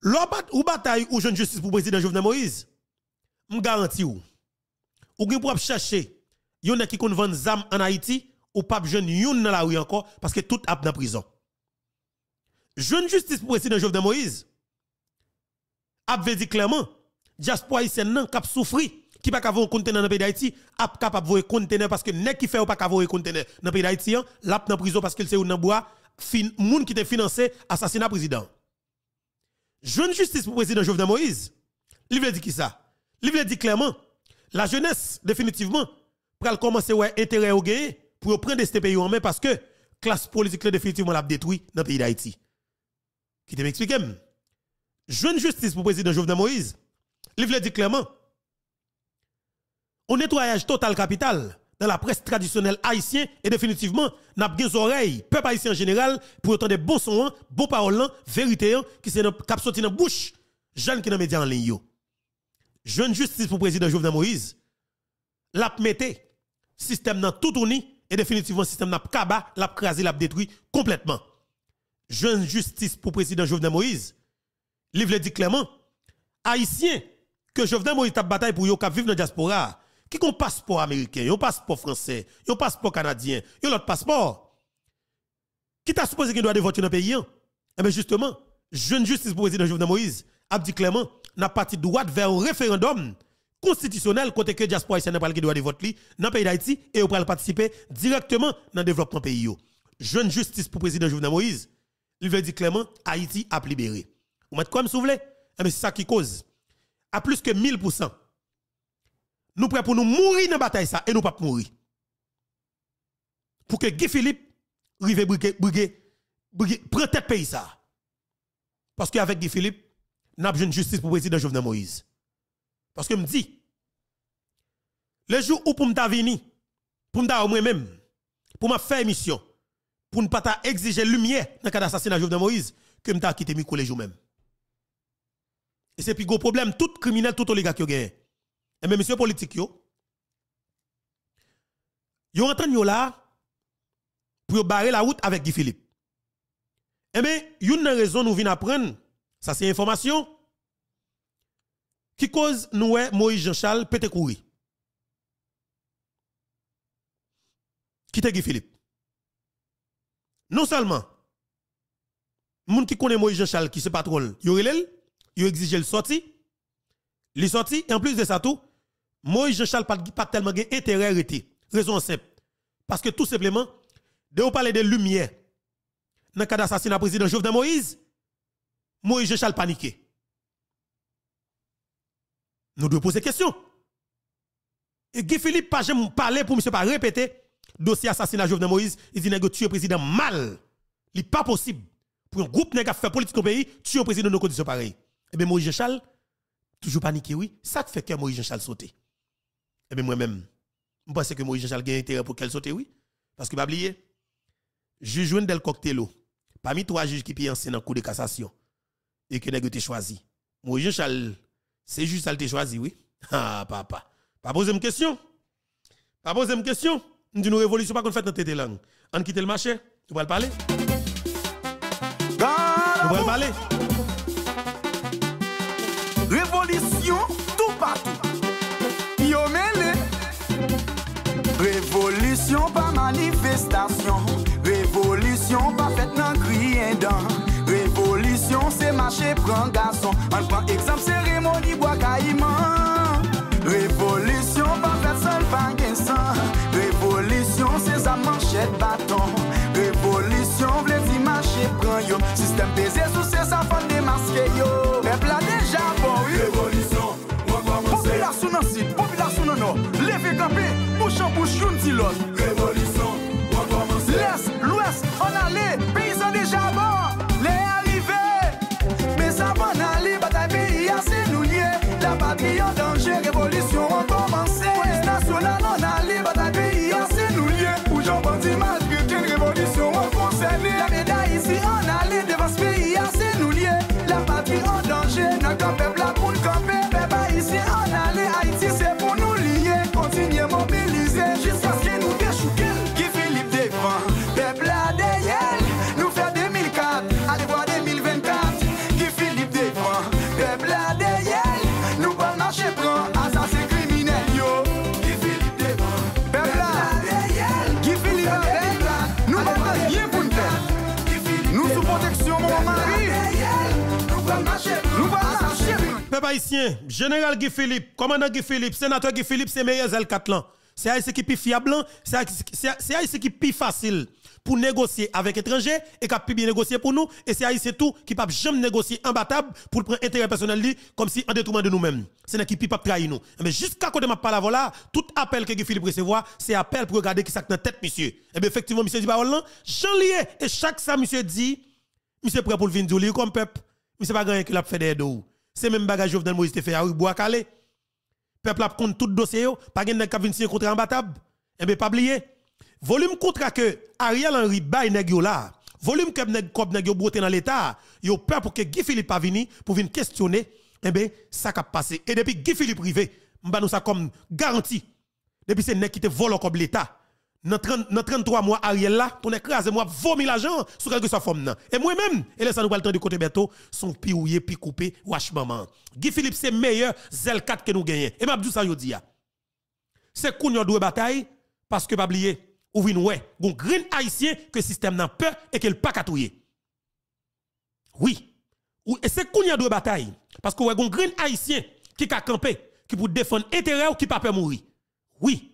L'obat ou bataille ou jeune justice pour président Jovenel Moïse, je garantis ou gen pour chercher yon qui kon des zam en Haïti ou pas jeune yon dans la rue encore parce que tout ap en prison. Jeune justice pour président Jovenel Moïse ap dit clairement diaspora haïtienne nan k'ap souffri qui pas avoir un conteneur dans pays d'Haïti ap capable voir conteneur parce que nèg qui fait ou pas avoir un conteneur dans pays d'Haïti hein, l'ap en prison parce que c'est ou nan bois fin moun qui te financé assassinat président. Jeune justice pour président Jovenel Moïse, il veut dire qui ça? Il veut dire clairement la jeunesse, définitivement, pour commencer à intérêt au pour prendre ce pays en main parce que classe politique définitivement l'a détruit dans le pays d'Haïti. Qui te m'explique hein? Jeune justice pour le président Jovenel Moïse, il dit clairement, on nettoyage total capital dans la presse traditionnelle haïtienne et définitivement, n'a bien oreilles, peuple haïtien en général, pour entendre des bons sons, hein, bons paroles, hein, vérité, qui sont sortis dans la bouche, jeunes qui dans média en ligne jeune justice pour le président Jovenel Moïse, l'a le système dans tout uni et définitivement système n'a kaba, l'a crasé, l'a détruit complètement. Jeune justice pour le président Jovenel Moïse, livre dit clairement, haïtien que Jovenel Moïse a bataille pour yo qui dans la diaspora, qui ont passeport américain, un passeport français, un passeport canadien, un autre passeport. Qui t'a supposé qu'il doit de dans le pays? Hein? Eh bien justement, jeune justice pour le président Jovenel Moïse a dit clairement, n'a parti droite vers un référendum constitutionnel côté que diaspora haïtienne n'a pas le droit de vote dans le pays d'Haïti et pour participer directement dans le développement pays jeune justice pour président Jovenel Moïse il veut dire clairement Haïti a libéré vous mettez quoi me mais eh c'est ça qui cause à plus que 1000% nous prêts pour nous mourir dans la bataille ça et nous pas mourir pour que Guy Philippe rive tête pays ça parce qu'avec Guy Philippe n'a pas justice pour le président Jovenel Moïse. Parce que me dit, le jour où pour me venu, pour me moi-même, pour me faire mission, pour ne pas exiger lumière dans le cas d'assassinat Jovenel Moïse, que me quitté le jour même. Et c'est plus gros problème, tout criminel, tout oligarque qui gagne. Et même monsieur politique, yo, yo en train là, pour barrer la route avec Guy Philippe. Et eh bien, une raison nous vient apprendre, ça, c'est information qui cause nous, Moïse Jean-Charles, pété courir. Qui te Philippe? Non seulement, gens qui connaissent Moïse Jean-Charles qui se patrouille, ils ont yo exige le sorti, le sorti, et en plus de ça tout, Moïse Jean-Charles pas, pas tellement intérêt arrêté. Raison simple. Parce que tout simplement, de vous parler de lumière, dans le cas d'assassinat président Jovenel Moïse, Moïse Charles paniqué. Nous devons poser question. Et Guy Philippe, pas j'aime parler pour monsieur pas répéter dossier assassinat Jovenel Moïse, il dit que tu tuer président mal. Il pas possible pour un groupe qui a fait politique au pays, tuer président dans nos conditions pareilles. Et eh bien Moïse Charles toujours paniqué oui, ça fait que Moïse Charles sauter. Et eh bien moi-même, je pense que Moïse Charles a intérêt pour qu'elle saute oui, parce que pas oublier juge Wendel Coctello, oh. parmi trois juges qui pillent dans le cours de cassation et que tu te choisi. Jean Charles, c'est juste ça te choisi, oui. *laughs* Ah, papa. Pas poser une question. Pas poser une question. Nous révolution pas qu'on fait dans tes langues On quitte le marché, Tu vas le parler. Tu vas le parler. Révolution tout partout. Révolution pas manifestation. Révolution pas fait dans et dans mache pran garçon, An pran cérémonie seremoni bwa Révolution pas Revolisyon pa fet gen Revolisyon se zan manchet baton Revolisyon vle di mache pran yo Sistem peze sou se sa fan là yo bon, la deja bon Revolisyon, mwen Population la nan sit, populasyon nan no Leve bouche bouch ti lot on mwen commencer. L'est, l'ouest, an ale, peyizan deja bon te haïtien, général Guy Philippe, commandant Guy Philippe, sénateur Guy Philippe, c'est meilleur 4 C'est Haïti qui est plus fiable, hein. c'est Haïti qui est plus facile pour négocier avec étrangers et qui a plus bien négocier pour nous. Et c'est c'est tout qui peut jamais négocier imbattable pour prendre intérêt personnel comme si en détournant de nous-mêmes. C'est n'a qui peut pas trahir nous. Mais eh jusqu'à côté de ma parole tout appel que Guy Philippe recevoir, c'est appel pour regarder qui s'est dans tête, monsieur. Et eh bien effectivement, monsieur dit parole là, j'en lié. Et chaque ça, monsieur dit, monsieur prêt pour le vin comme peuple, monsieur pas gagné qui l'a fait des dos. C'est même bagage Jovenel Moïse te fait à ah Bois Calé. Peuple a compte tout dossier, pas gen qui vient signer contrat imbattable. Et eh bien, pas oublier. Volume contrat que Ariel Henry bail nèg là, volume que nèg kop nèg yo broté dans l'état, yo peur pour que Guy Philippe pas vini pour venir questionner et eh bien ça a passé. Et depuis Guy Philippe privé, m'ba nous ça comme garantie. Depuis c'est nèg qui te vole comme l'état dans 33 mois Ariel là, ton écrasé moi vomi l'argent sous quelque chose forme Et moi-même, et les nous temps du côté bientôt, son piouillé, pi coupé, wash maman. Guy Philippe c'est meilleur zl 4 que nous gagnons. Et m'a dit ça jodi ah. C'est qu'on doit bataille parce que pas oublier, ouvrir ouais, gon green haïtien que système n'a peur et qu'il pas katouye. Oui. et c'est qu'on doit bataille parce que ouais un green haïtien qui ka campé, qui pour défendre intérêt ou qui pas peur mourir. Oui.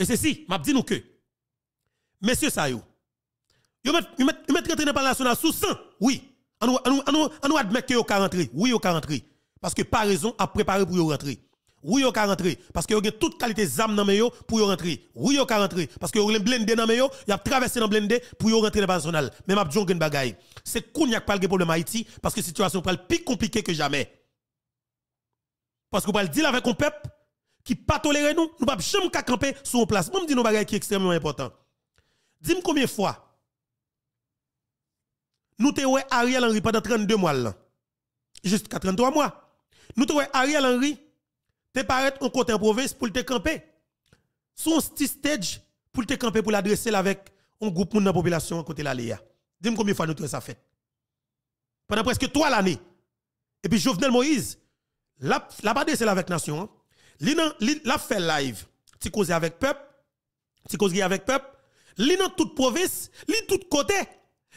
Et ceci, m'a dit nous que, messieurs ça yo, yo met, mettent met, yo met rentrer dans le national sous 100, oui. On nous admet que yo ka rentrer, oui yo ka rentré. Parce que par raison à préparé pour yo rentrer. Oui yo ka rentrer. Parce que yo gen toute qualité zam nan yo pour yo rentrer. Oui yo ka rentrer. Parce que yo gen blende nan yo, y a traversé dans blende pour yo rentrer dans la nationale. Mais m'a dit gen bagay. C'est qu'on n'y a pas de problème Haïti parce que situation est plus compliquée que jamais. Parce qu'on va le dire avec un peuple qui pas tolérer nous, nous pas jamais camper sur place. Moi me dis nos bagages qui est extrêmement important. Dis-moi combien de fois nous avons Ariel Henry pendant 32 mois là. Jusqu'à 33 mois. Nous te Ariel Henry te paraît en côté en province pour te camper. Son petit stage pour te camper pour l'adresser avec un groupe de la population à côté de Léa. Dis-moi combien de fois nous te ça fait. Pendant presque trois l'année. Et puis Jovenel Moïse, la, la c'est avec nation. Hein. L'inan, la fait live. Ti cause avec peuple. Ti cause avec peuple. Li dans toute province, li tout côté.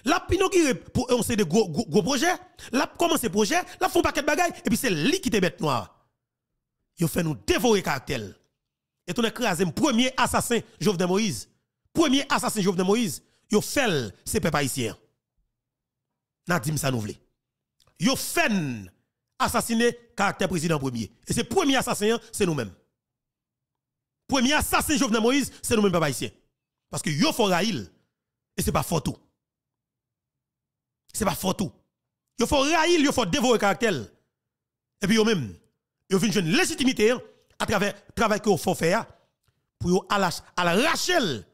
La pinogire pour on sait des gros gros projets, la commencer projet, la font paquet de bagaille et puis c'est li qui te bête noir. Yo fait nous dévorer cartel. Et on écrasé premier assassin Jovenel Moïse. Premier assassin Jovenel Moïse, yo fait c'est peuple haïtien. Nadim ça nous Yo fait assassiné caractère président premier. Et ce premier assassin, c'est nous-mêmes. Premier assassin Jovenel Moïse, c'est nous-mêmes, papa haïtien. Parce que yo raïl, et c'est pas faux tout. C'est pas faux tout. Yo faut raïl, yo faut dévorer caractère. Et puis yo même, yo fin une légitimité hein, à travers le travail que vous faut faire pour yo à la Rachel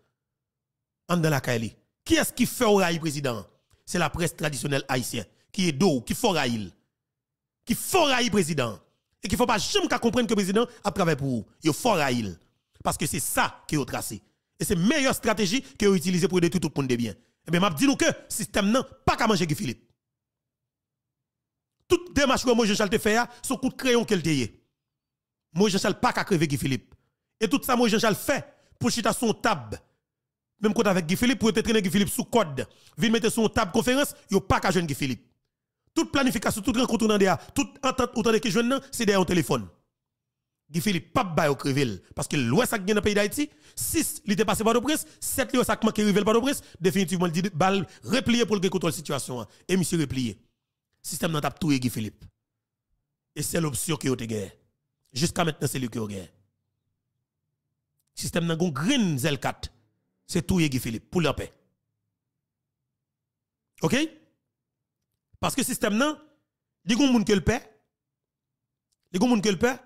en dans la Qui est-ce qui fait raïl président? C'est la presse traditionnelle haïtienne qui est d'eau, qui fait raïl qui le président et ne faut pas jamais comprendre que le président a travaillé pour vous. Il railler. parce que c'est ça qui est tracé et c'est la meilleure stratégie que vous utilisez pour détruire tout le monde de bien. Et eh bien je dit nous que système n'a pas qu'à manger Guy Philippe. les démarche que moi Charles te fait son coup de crayon qu'elle te jean Charles pas qu'à crever Guy Philippe. Et tout ça moi, Charles fait pour chiter son table même quand avec Guy Philippe pour te traîner Guy Philippe sous code, vient mettre son table conférence, yo pas qu'à jouer Guy Philippe toute planification, toute rencontre dans des toute entente autant de qui c'est derrière un téléphone. Guy Philippe pas bail au Créville parce que l'ouest a gagné dans le pays d'Haïti, 6 il passé par le prince 7 l'ouest a manqué Rivel par le presse, définitivement il dit balle replié pour le contrôle situation hein. et monsieur replié. Système n'a tout Guy Philippe. Et c'est l'option qui a été Jusqu'à maintenant c'est lui qui a gagné. Système n'a gon green zel 4. C'est tout Guy Philippe pour la paix. OK parce que le système, non, il y a des gens qui le paient. Il y a qui le père.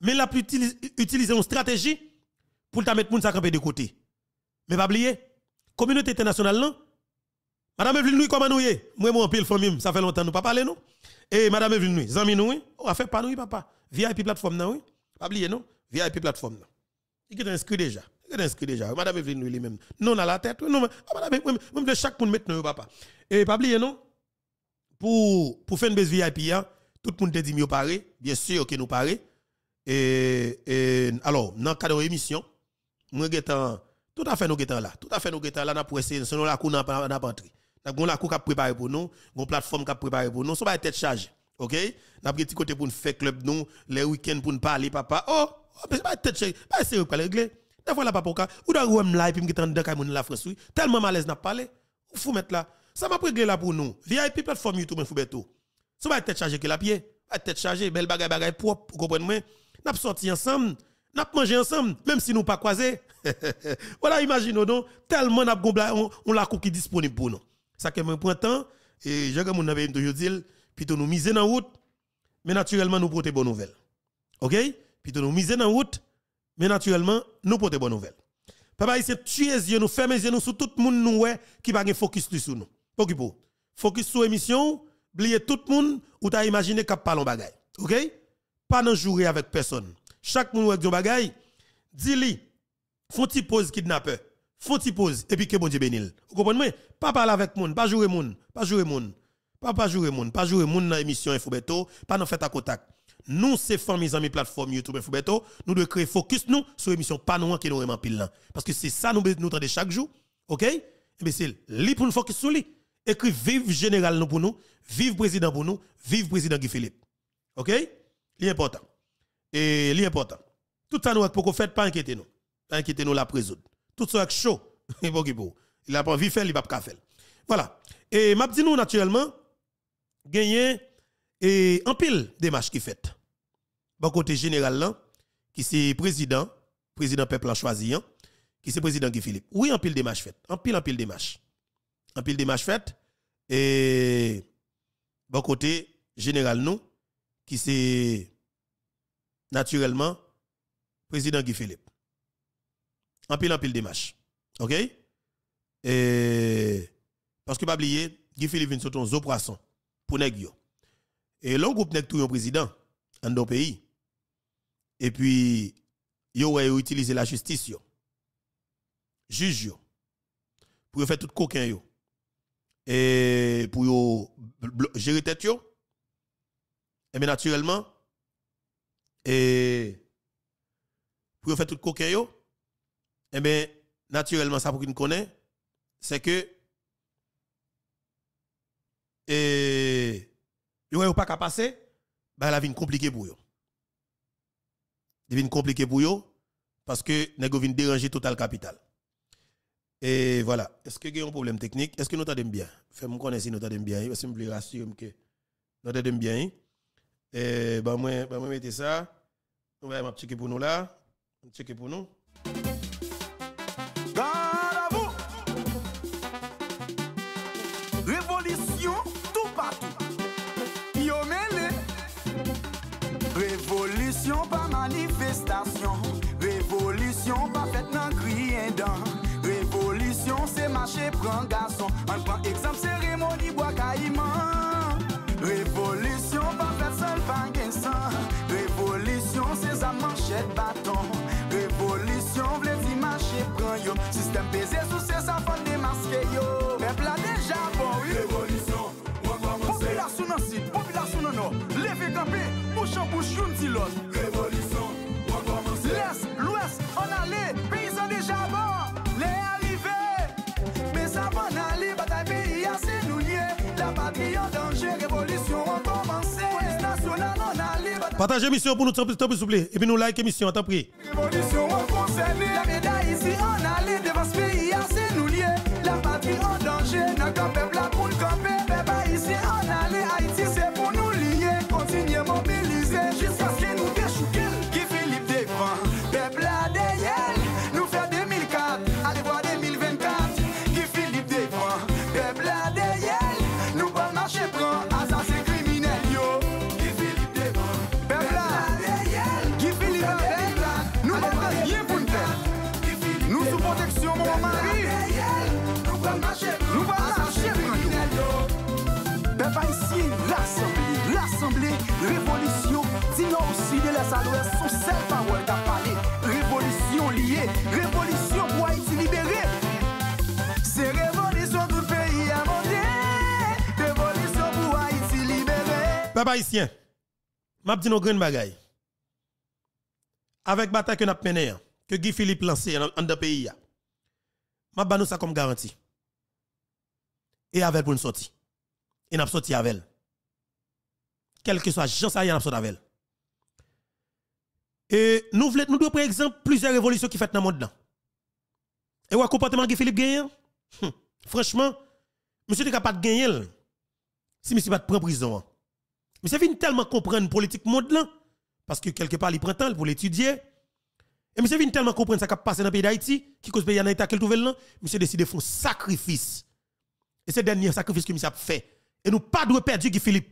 Mais il a pu utiliser une stratégie pour mettre les gens de côté. Mais pas oublier, communauté internationale, non? Madame Evelyne, comment nous y Moi, moi, en pile, famille, ça fait longtemps, nous pas parler, non? Et Madame Evelyne, nous, amis, nous, on oh, a fait pas, nous, papa. VIP plateforme, non, oui? Pas oublier, non? VIP plateforme, non? Il est inscrit déjà. Il est inscrit déjà. Madame Evelyne, lui, même. Non, à la tête, non, oh, madame, même de chaque monde maintenant, papa. Et pas oublier, non? pour, pour faire une baisse VIP, hein, tout le monde te dit mieux paré, bien sûr que nous paré. Et, et, alors, dans cadre de l'émission, nous sommes tout à fait nous sommes là. Tout à fait nous sommes là, pour essayer, sinon la cour n'a pas entré. n'a avons la cour qui a préparé pour nous, gon plateforme qui a préparé pour nous, ça va être tête OK? Nous petit côté pour nous faire club, nous, les week-ends pour nous parler, papa. Oh, oh mais pas tête chargé pas sérieux, pas régler. Des fois, là, papa, ou dans le live, puis nous sommes dans la France, tellement malaise n'a parlé parlé. faut mettre là. Ça m'a réglé là pour nous. VIP plateforme YouTube, mais Foubeto. Ça va être chargé que la pied, va être chargé, belle bagaille bagaille propre, vous comprenez moi. N'a pas ensemble, n'a pas mangé ensemble, même si nous pas croisés. *laughs* voilà, imaginez donc, tellement n'a on, on la cookie disponible pour nous. Ça que un printemps et j'ai comme on avait toujours dit, plutôt nous miser dans route, mais naturellement nous porter bonne nouvelle. OK Plutôt nous miser dans route, mais naturellement nous porter bonne nouvelle. Papa, ici, les yeux, nous les yeux, nous sur tout le monde nous, qui va focus sur nous. Focus sur émission, oubliez tout le monde ou t'as imaginé qu'a parlé bagay. OK Pas non jouer avec personne. Chaque monde avec un bagay, dis-lui font ti pause kidnapper. Font ti pause et puis que bon Dieu bénisse. Vous comprenez Pas parler avec monde, pas jouer monde, pas jouer monde. Pas pas jouer monde, pas jouer monde dans émission Infobeto, pas dans fait à contact. Nous c'est familles amis plateforme YouTube Infobeto, nous devons créer focus nous sur émission pas nous qui nous vraiment pile là parce que c'est ça nous nous chaque jour. OK Et c'est li pour nous focus sur lui écrit vive général nous » pour nous, vive président pour nous, vive président Guy Philippe. OK L'important. Et l'important. Tout ça nous pour fait pas inquiéter nous. Pas inquiéter nous la présoudre. Tout ça est chaud. *laughs* Il a pas envie faire, il a pas faire. Voilà. Et m'a dit nous naturellement gagné et en pile des qui fait. Bon côté général là qui c'est président, président peuple choisi qui c'est président Guy Philippe. Oui, en pile des fait. En pile en pile des en pile démarche fait. et bon côté général nous qui c'est naturellement président Guy Philippe. En pile en pile OK Et parce que pas oublier Guy Philippe vient sortir zo poisson pour nèg yo. Et l'on groupe nèg tout un président dans nos pays. Et puis yo va utiliser la justice yo. Juge yo pour faire tout coquin yo et pour gérer tête yo et bien naturellement et pour faire tout coquin yo et bien naturellement ça pour qui connaît c'est que et yo pas qu'à passer ben la vie compliquée pour yo devine compliqué pour yo parce que nego vient déranger total capital et voilà. Est-ce que y a un problème technique? Est-ce que nous t'aimons bien? Fais-moi connaître si nous t'aimons bien. Parce que je rassurer que nous t'aimons bien. Et ben, moi, ben, moi, mettez ça. On va checker pour nous là. On checker pour nous. Révolution tout partout. Yomele. Révolution par manifestation. Révolution pas fait dans et dans. Se manche pran gason An pran ekzam seremoni wakayman Revolutyon Panfer sol fangensan Revolutyon Se zaman chet baton Revolutyon Vle di manche pran yo Sistem peze sou se zafan demaske yo Revolutyon Popula sou nan si, popula sou nan no Leve kampe, mou chan pou choun ti lon Revolutyon Partagez l'émission pour nous, s'il vous plaît. Et puis nous like l'émission, t'en prie. Révolution, en conseille. La médaille ici, on allait devant ce pays, c'est nous liés. La patrie en danger, n'a qu'à haïtien, m'a dit nos grandes bagailles. Avec bataille que nous avons mené, que Guy Philippe lancé dans le pays, m'a ba nous ça comme garantie. Et avec pour une sortie. Et nous sorti avec. Quel que soit Jean a nous sorti avec. Et nous voulons, nous devons par exemple plusieurs révolutions qui fait dans le monde. Et le comportement Guy Philippe gagne. Hein? Hum, franchement, monsieur n'est capable de gagner si monsieur pas prendre prison. Hein. Mais c'est venu tellement comprendre politique monde là, parce que quelque part, il prend temps pour l'étudier. Et monsieur vient tellement comprendre ce qui passé dans le pays d'Haïti, qui cause pays d'Haïti à quel là, monsieur décide de faire un sacrifice. Et c'est le dernier sacrifice que monsieur fait. Et nous pas perdre Guy Philippe.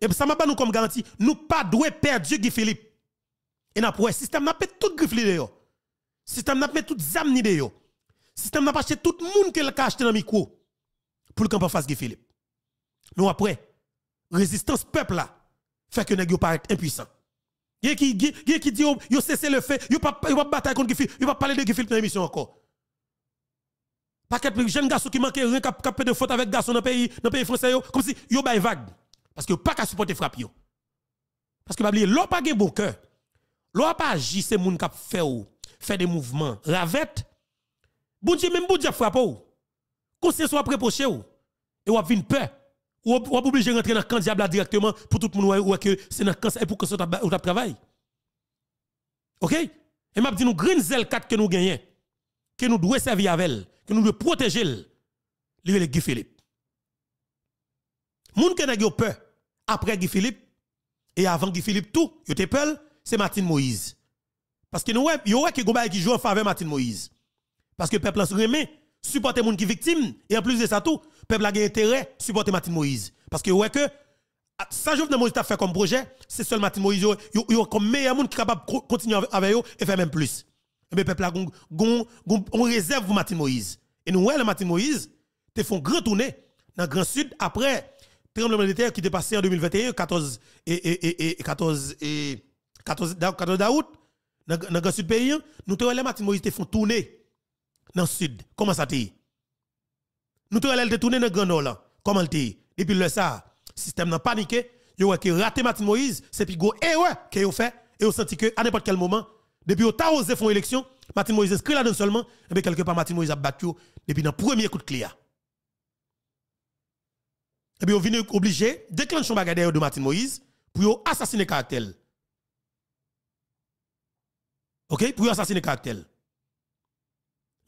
Et ça m'a pas nous comme garantie, nous pas perdre Guy Philippe. Et après le système n'a pas tout griffe Le Système n'a pas toutes zam ni Le Système n'a pas acheté tout le monde qui a acheté dans le micro pour le camp en face Guy Philippe. Nous après résistance peuple là fait que nèg yo pas impuissant Qui qui qui dit yo cesser le fait yo pas yo pas bataille contre Gifil yo pas parler de Gifil dans l'émission encore pas de jeunes garçons qui manquent rien cap de faute avec garçon dans pays dans pays français comme si yo bail vague parce que pas qu'à supporter frappe yo parce que pas oublier l'on pas gen bon cœur l'on pas agir c'est moun cap fait ou fait des mouvements ravette bon Dieu même bon Dieu frappe ou conscience soit préposé ou et ou a une peur ou pas obligé de rentrer dans le camp diable directement pour tout le monde ou que c'est dans le et pour que ça au travail. OK Et m'a dit nous green 4 que nous gagnons que nous devons servir avec elle, que nous devons protéger elle. le Guy Philippe. Moun qui a peur après Guy Philippe et avant Guy Philippe tout, c'est Martin Moïse. Parce que nous eu que gens qui joue en faveur Martin Moïse. Parce que le peuple a remet supporter monde qui victime et en plus de ça tout, peuple a intérêt à supporter Martin Moïse. Parce que, ouais, que, ah, ça, Jovenel Moïse a fait comme projet, c'est seul Martin Moïse, il y comme meilleur monde qui est capable de continuer avec eux et faire même plus. Mais eh peuple a on réserve pour Martin Moïse. Et nous, ouais, Martin Moïse, te font grand tournée dans le Grand Sud après tremblement de terre qui est passé en 2021, 14 et, et, et, 14 et 14, d'août, dans le Grand Sud pays, nous, te Martin Moïse, te font tourner dans le Sud. Comment ça dit? Nous te relève tourner dans grand là. Comment le dit Depuis le ça, système n'a pas paniqué. Yo que raté Martin Moïse, c'est puis go erreur que yo fait et yo senti que à n'importe quel moment depuis au ta osé font élection, Martin Moïse inscrit là seulement et eh quelque part Martin Moïse a battu depuis dans premier coup de clé. Et eh puis, on vient obligé déclencher un bagarre de Martin Moïse pour assassiner cartel. OK, pour assassiner cartel.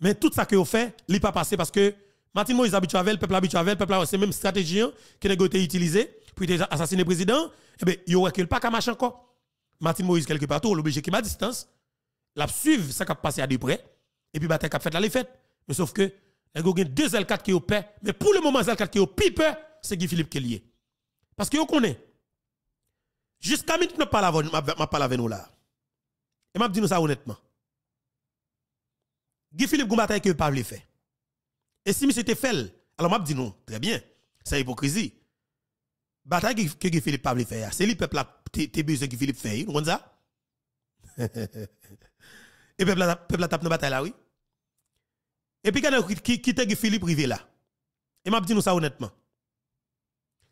Mais tout ça que vous fait, il pas passé parce que Martin Moïse habitué avec le peuple habitué avec peuple, c'est même stratégie qui a été utilisé pour assassiner le président. Eh bien, il n'y aurait pas qu'à machin encore. Martin Moïse, quelque part, l'obligé qui m'a distance, la suivre, ça qui a passé à de près, et puis il a fait la fête. Mais sauf que, il y a deux L4 qui ont peur, mais pour le moment, L4 qui ont pipe, c'est Guy Philippe qui est lié. Parce que vous connaissez, jusqu'à maintenant, je ne parle avec nous là. Et je dis nous ça honnêtement. Guy Philippe il qui n'a pas fait. Et si M. te alors m'a dit non, très bien. C'est hypocrisie. Bataille que, que Philippe pas fait, c'est le peuple a besoin que Philippe fait, vous comprenez ça *laughs* Et peuple peuple a tape dans bataille là oui. Et puis quand qui qui te Philippe rivé là. Et m'a dit nous ça honnêtement.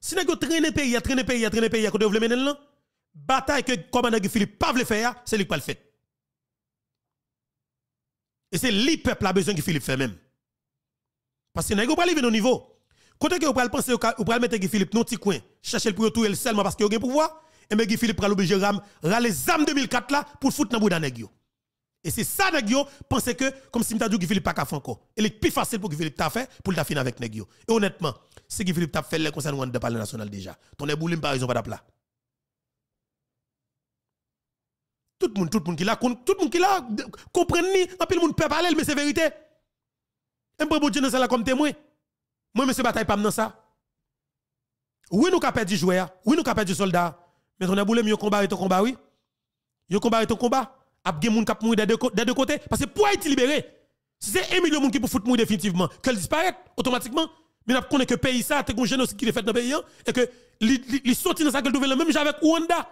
Si nous traînons pays, le pays, le pays, qu'on devrait mener là, bataille que commandant Philippe a fait, c'est lui qui le fait. Et c'est le peuple a besoin que Philippe fait même. Parce que nèg pas lever au niveau. Côté que vous pouvez penser vous pouvez mettre Guy Philippe un petit coin, chercher pour tout seulement parce que a avez pouvoir et mais Guy Philippe va l'obliger ram râler âmes 2004 là pour foutre dans boudan nèg Et c'est ça les penser que comme si m'ta dit Guy Philippe pas faire encore. Et est plus facile pour Guy Philippe t'a fait pour le finir avec nèg Et honnêtement, si Guy Philippe t'a fait les concernant de parler national déjà. Ton est par exemple pas là Tout le monde, tout le monde qui l'a, tout le monde qui l'a, ni, le monde peut parler, mais c'est vérité. Un peu bon Dieu dans comme témoin. Moi, monsieur bataille pas dans ça. Oui, nous avons perdu joueur, oui, nous avons perdu soldat. Mais on a voulu mieux combat et ton combat, oui. Yo combat et ton combat. A gen moun kap mourir des deux côtés. Parce que pour être libéré, si c'est un million de moun qui pour foutre mourir définitivement, qu'elle disparaît automatiquement. Mais n'a connaît que pays ça, t'es un génocide qui est fait dans le pays, hein, et que li sorti dans sa gueule le même avec Rwanda.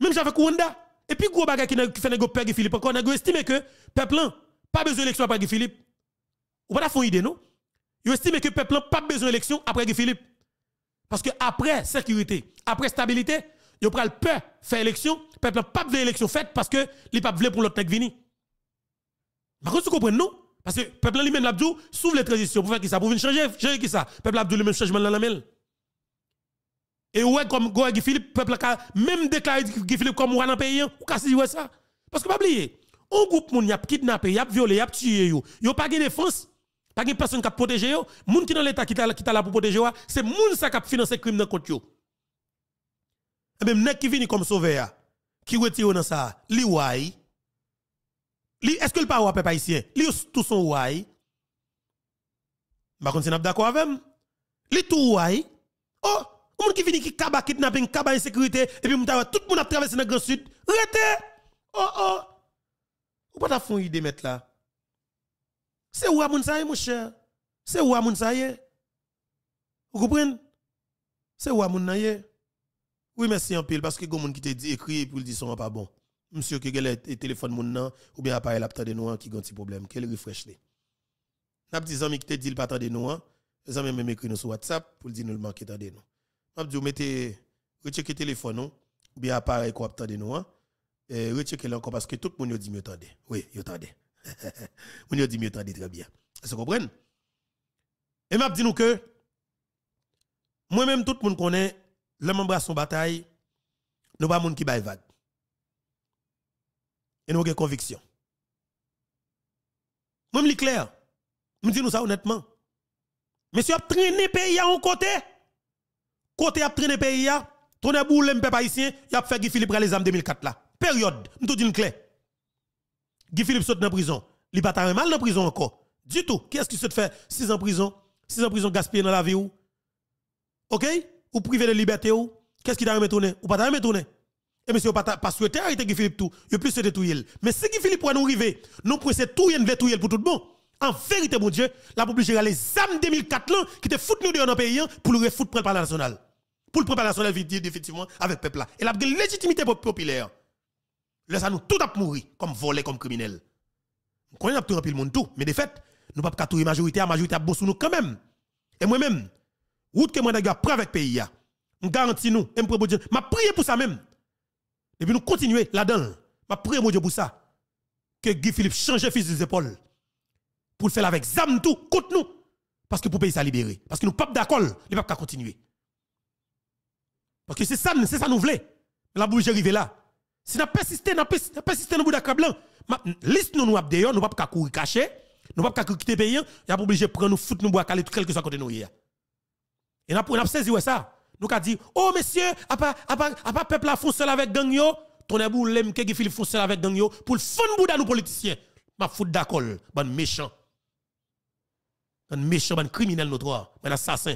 Même avec Rwanda. Et puis, gros bagay qui fait négocier Père Philippe, encore, on a estimé que, peuple, hein, pas besoin d'élection après Guy Philippe. Ou pas une idée, non? Vous estimez que le peuple n'a pas besoin d'élection après Guy Philippe. Parce que après sécurité, après stabilité, ils prenez le peur faire élection. Le peuple n'a pas besoin d'élection faite parce que les pas veulent pour l'autre vini. Mais vous comprenez, non? Parce que le peuple lui-même, l'abdou, s'ouvre les transitions pour faire qui ça? Pour venir changer, changer qui ça? Le peuple l'abdou lui-même changement dans la mêle. Et ouais, comme Guy Philippe, le peuple a même déclaré Guy Philippe comme roi dans le pays, hein? ou qu'a si ouais ça? Parce que pas oublier un groupe moun y a kidnappé, y violé, y a tué yo. Yo pas de défense. Pas de personne qui a protégé yo. Moun qui dans l'état qui t'a qui t'a là pour protéger yo, c'est moun ça qui a financé crime dans yo. Et même nek qui vini comme sauveur qui retire dans ça, li wai. Li est-ce que le pas peuple haïtien? Li tout son wai. Bah, pas d'accord avec moi. Li tout wai. Oh, moun qui vini qui kaba kidnapping, kaba insécurité et puis moun tout moun a traversé dans le grand sud. Rete. Oh oh. Ou pas fond idée mettre là? C'est où moun sa mon cher? C'est où moun sa Vous comprenez? C'est où moun Saye? Oui, merci en pile parce que gon qui te dit écrit pour dire son pas bon. Monsieur que le téléphone moun nan ou bien appareil laptop de nous qui un petit problème, quel refresh li. N'a dit ami qui te dit pas de nous, les amis même écrit nous sur WhatsApp pour dire nous le manquer de nous. N'a dit mettez le téléphone ou bien appareil quoi attendez nous. Hein? euh, là encore parce que tout le monde dit mieux tendez. Oui, mieux tendez. *laughs* On dit mieux tendez très bien. vous comprenez? Et m'a dit nous que moi-même tout le monde connaît le membre son bataille nous pas monde qui va vague. Et nous avons convictions. Moi, je clair. Je dis nous ça honnêtement. Monsieur a traîné pays à un côté. Côté a traîné pays à. Tourne boule, les pays haïtien, il a fait Philippe l'examen 2004 là période, je te dis clé. Guy Philippe saute dans prison. Il pas mal dans prison encore. Du tout. Qu'est-ce qui se fait 6 ans en prison 6 ans en prison gaspillé dans la vie ou OK Ou privé de liberté ou Qu'est-ce qui t'a tourné? Ou pas t'a retourné Et eh, monsieur pas pas souhaité arrêter Guy Philippe tout. Il plus souhaité tout Mais si Guy Philippe pour nous arriver, nous pressé tout il tout pour tout le monde. En vérité mon Dieu, la population a les âmes 2004 là qui te foutent nous dehors dans pays hein, pour le refoutre par la nationale. Pour le préparation national effectivement avec peuple là. Et la légitimité populaire. Laisse nous tout à mourir comme volés, comme criminel. Nous connaissons tout le monde tout, mais de fait, nous ne pouvons pas tout majorité, la majorité a sous nous quand même. Et moi-même, route que moi d'ailleurs prêt avec pays, je garantis nous, je prie Dieu, je prie pour ça même. Et puis nous continuons là-dedans. Je prie mon Dieu pour ça. Que Guy Philippe change fils des épaules. Pour le faire avec ZAM tout, coûte nous. Parce que pour pays ça libéré. Parce que nous pas d'accord, nous pas continuer. Parce que c'est ça, c'est ça nous voulons. La bouche arrivée là. Si nous persistons, nous persistons le bout d'un câble, hein. liste nous nous abdéons, nous pas pouvons pas courir caché, nous pas pouvons pas quitter pays, nous sommes a de prendre nous foutre, nous boire caler tout quelque soit côté nous. Et nous avons saisi ça. Nous avons dit, oh messieurs, à pas, à pas, à pas peuple à fond seul avec gang yo, ton ébou l'aime qui fait seul avec gang yo, pour le fond bouda nous politiciens. Ma foutre d'accord, bon méchant. Bon méchant, bon criminel notre, bon assassin.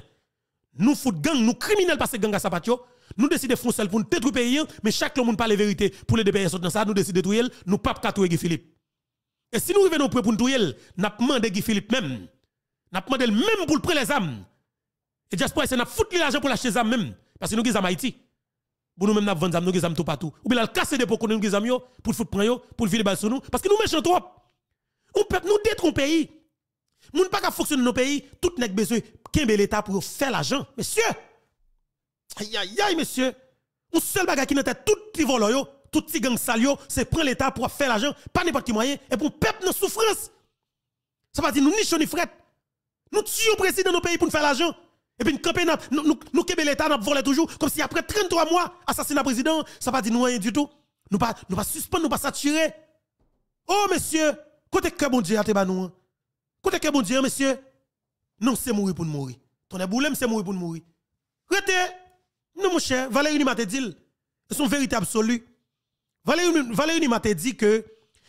Nous fout gang, nous criminel parce que gang à sapatio, nous décidons de faire pour nous détruire le pays, mais chaque monde parle la vérité pour les deux dans ça, nous décidons de détruire, nous ne pouvons pas Guy Philippe. Et si nous revenons pour nous détruire, nous demandons Guy Philippe même. Nous demandons même pour prendre les âmes. Et Jasper, c'est nous foutu l'argent pour acheter les âmes même. Parce que nous sommes en Haïti. Pour nous-mêmes, nous vendons, nous sommes tout partout. Ou bien, nous casser des casser pour nous, nous sommes pour foutre prendre, pour le filer sur nous. Parce que nous méchants trop. On peut nous détruire le pays. Nous ne pouvons pas fonctionner dans nos pays. Tout n'est besoin qu'un l'État pour faire l'argent. Monsieur Aïe, aïe, aïe, monsieur. Ou seul baga qui n'était tout petit volo, tout petit gang salio, c'est prendre l'État pour faire l'argent, pas n'importe qui moyen, et pour peuple nos souffrances Ça veut dire nous ni chaud ni fret. Nous tuons le président de nos pays pour nous faire l'argent. Et puis nous campagne, nous, nous, nous l'État, nous volons toujours, comme si après 33 mois, assassinat président, ça va veut dire nous rien du tout. Nous pas, nous pas suspendre, nous pas saturer. Oh, monsieur, côté que bon Dieu a te nous. Hein. Côté que bon Dieu, hein, monsieur. Non, c'est mourir pour nous mourir. Ton éboulem, c'est mourir pour nous mourir. Rete! Non, mon cher, Valérie m'a dit, c'est son vérité absolue. Valérie, Valérie dit que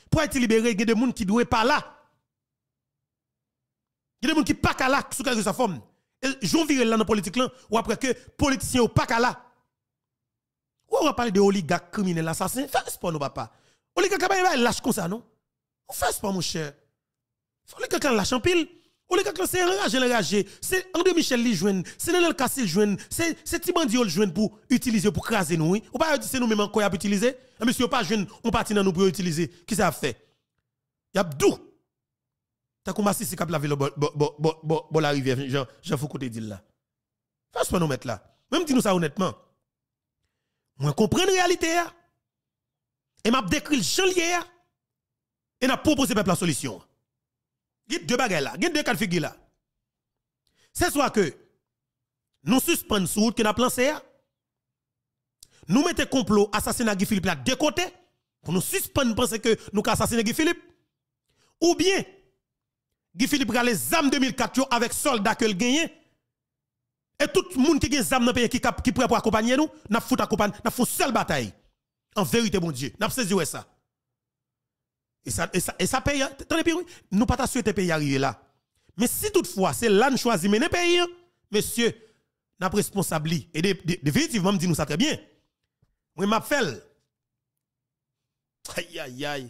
pour être libéré, il y a des gens qui ne doivent pas là. Il y a des gens qui ne pas là, sous quelque forme. Et j'en virer là dans la politique, là, ou après que les politiciens ne pas là. Ou on va parler de oligarques criminels, assassins. Fais pas, nos papa. Oligarques, ils lâchent comme ça, non? Fais pas, mon cher. Faut que quelqu'un lâche en pile. Ou les gars, c'est enragé, enragé. C'est André Michel li jouen, c'est Nenel qui joue, c'est Tibandi le joue pour utiliser, pour craser nous. Ou pas c'est nous-mêmes encore y a utilisé. Eh, pas joué, on parti dans nous pour utiliser. Qui ça a fait? Y a dou. T'as comme si c'est la ville, bon la rivière, j'en Foucault côté dit là. Fais pas nous mettre là. Même dis-nous ça honnêtement. Moi, comprends la réalité. Et m'a décrit le chanlier. Et n'a proposé peuple la solution. Il deux bagages là, deux de là. C'est soit que nous suspendons sur route que nous avons nous mettons complot assassinat Guy Philippe là de côté, pour nous suspendre penser que nous assassinons Guy Philippe. Ou bien, Guy Philippe a les 2004 avec soldats que le gagné. Et tout le monde qui a des âmes dans le pays qui, prêt pour accompagner nous, n'a faisons accompagner, n'a seule bataille. En vérité, mon Dieu, n'a saisi ça. Et ça, et ça, et ça paye. Nous hein. ne oui nous pas souhaité pays arriver là. Mais si toutefois, c'est là nous choisissons mener pays, hein, monsieur, n'a responsable. Et définitivement, me dit nous ça très bien. Moi, fait... Aïe, aïe, aïe.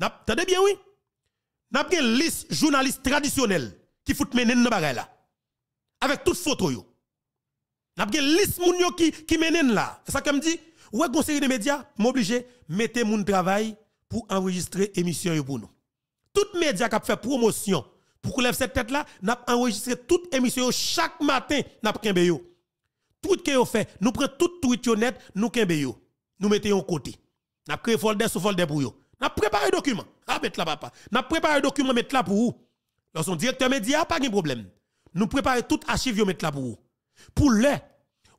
T'entendez bien, oui? N'a pas une liste journalistes traditionnels qui foutent mener dans bagailles là. Avec toutes photo photos... N'a pas une liste de yo qui, qui là. C'est ça que me dit. Ouais, conseiller de médias, m'oblige, mettez mon travail pour enregistrer émission pour nous. Tout média qui a fait promotion pour qu'on lève cette tête là, n'a enregistré toute émission chaque matin n'a kembe yo. Tout que yo fait, nous prenons tout tweet nous kembe yo. Nous mettons côté. N'a créé folder sous folder pour yo. N'a préparé document. Ah mettre là papa. N'a préparé document mettre là pour vous. son directeur média pas de problème. Nous préparer toute archive yo mettre là pour vous. Pour les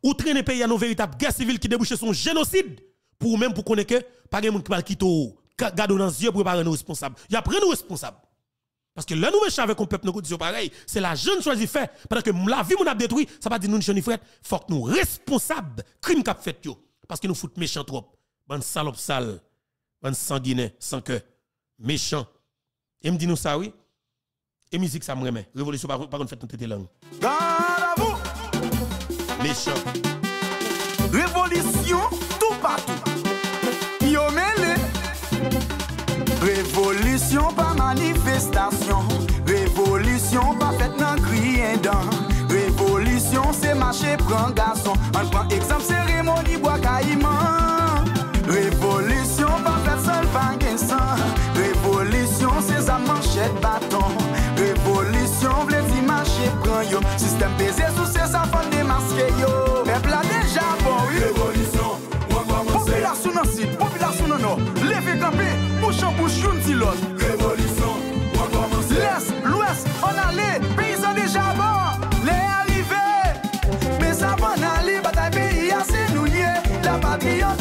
ou traîner pays à nos véritables guerres civiles qui débouchent son génocide pour même pour connaître que pas de monde qui parle quitter garder dans les yeux pour préparer nous responsables. Il y a pris nos responsables. Parce que là, nous méchants avec un peuple, nous disons pareil, c'est la jeune choisie fait. Pendant que la vie, nous a détruit, ça va pas dire nous, jeunes sommes faut que nous responsables, crime qu'a fait, yo. Parce que nous foutons méchants trop. Bonne salope sale, bonne sanguiné sans cœur, méchant. Et me dit nous ça, oui. Et musique, ça me remet. Révolution, par contre, fait notre langue. Méchant. Révolution, tout partout. Révolution pa manifestasyon Révolution pa fet nan kriye dan Révolution se mache pran gason An pran eksem seremoni wakayman Révolution pa fet sol fangensan Révolution se zamanche baton Révolution vle di mache pran yo Sistem peze sou se sa fan demaske yo Epla de japon Révolution wakwa monsen Popilarsounan si, popularsounan no Lefe kampe, mouchan bouchoun ti lot happy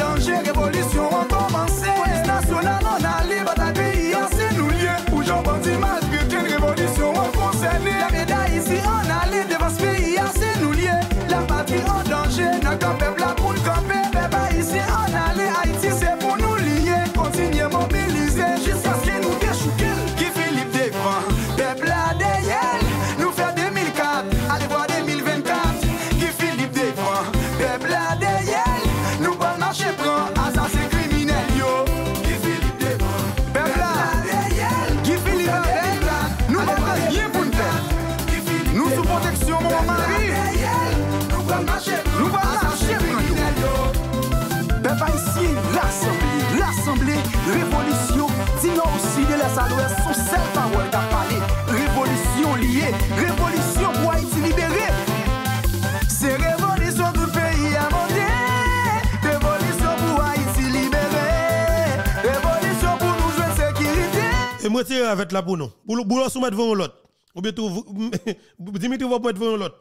retirer avec la pour nous. Pour l'autre. Ou bien *laughs* Dimitri l'autre.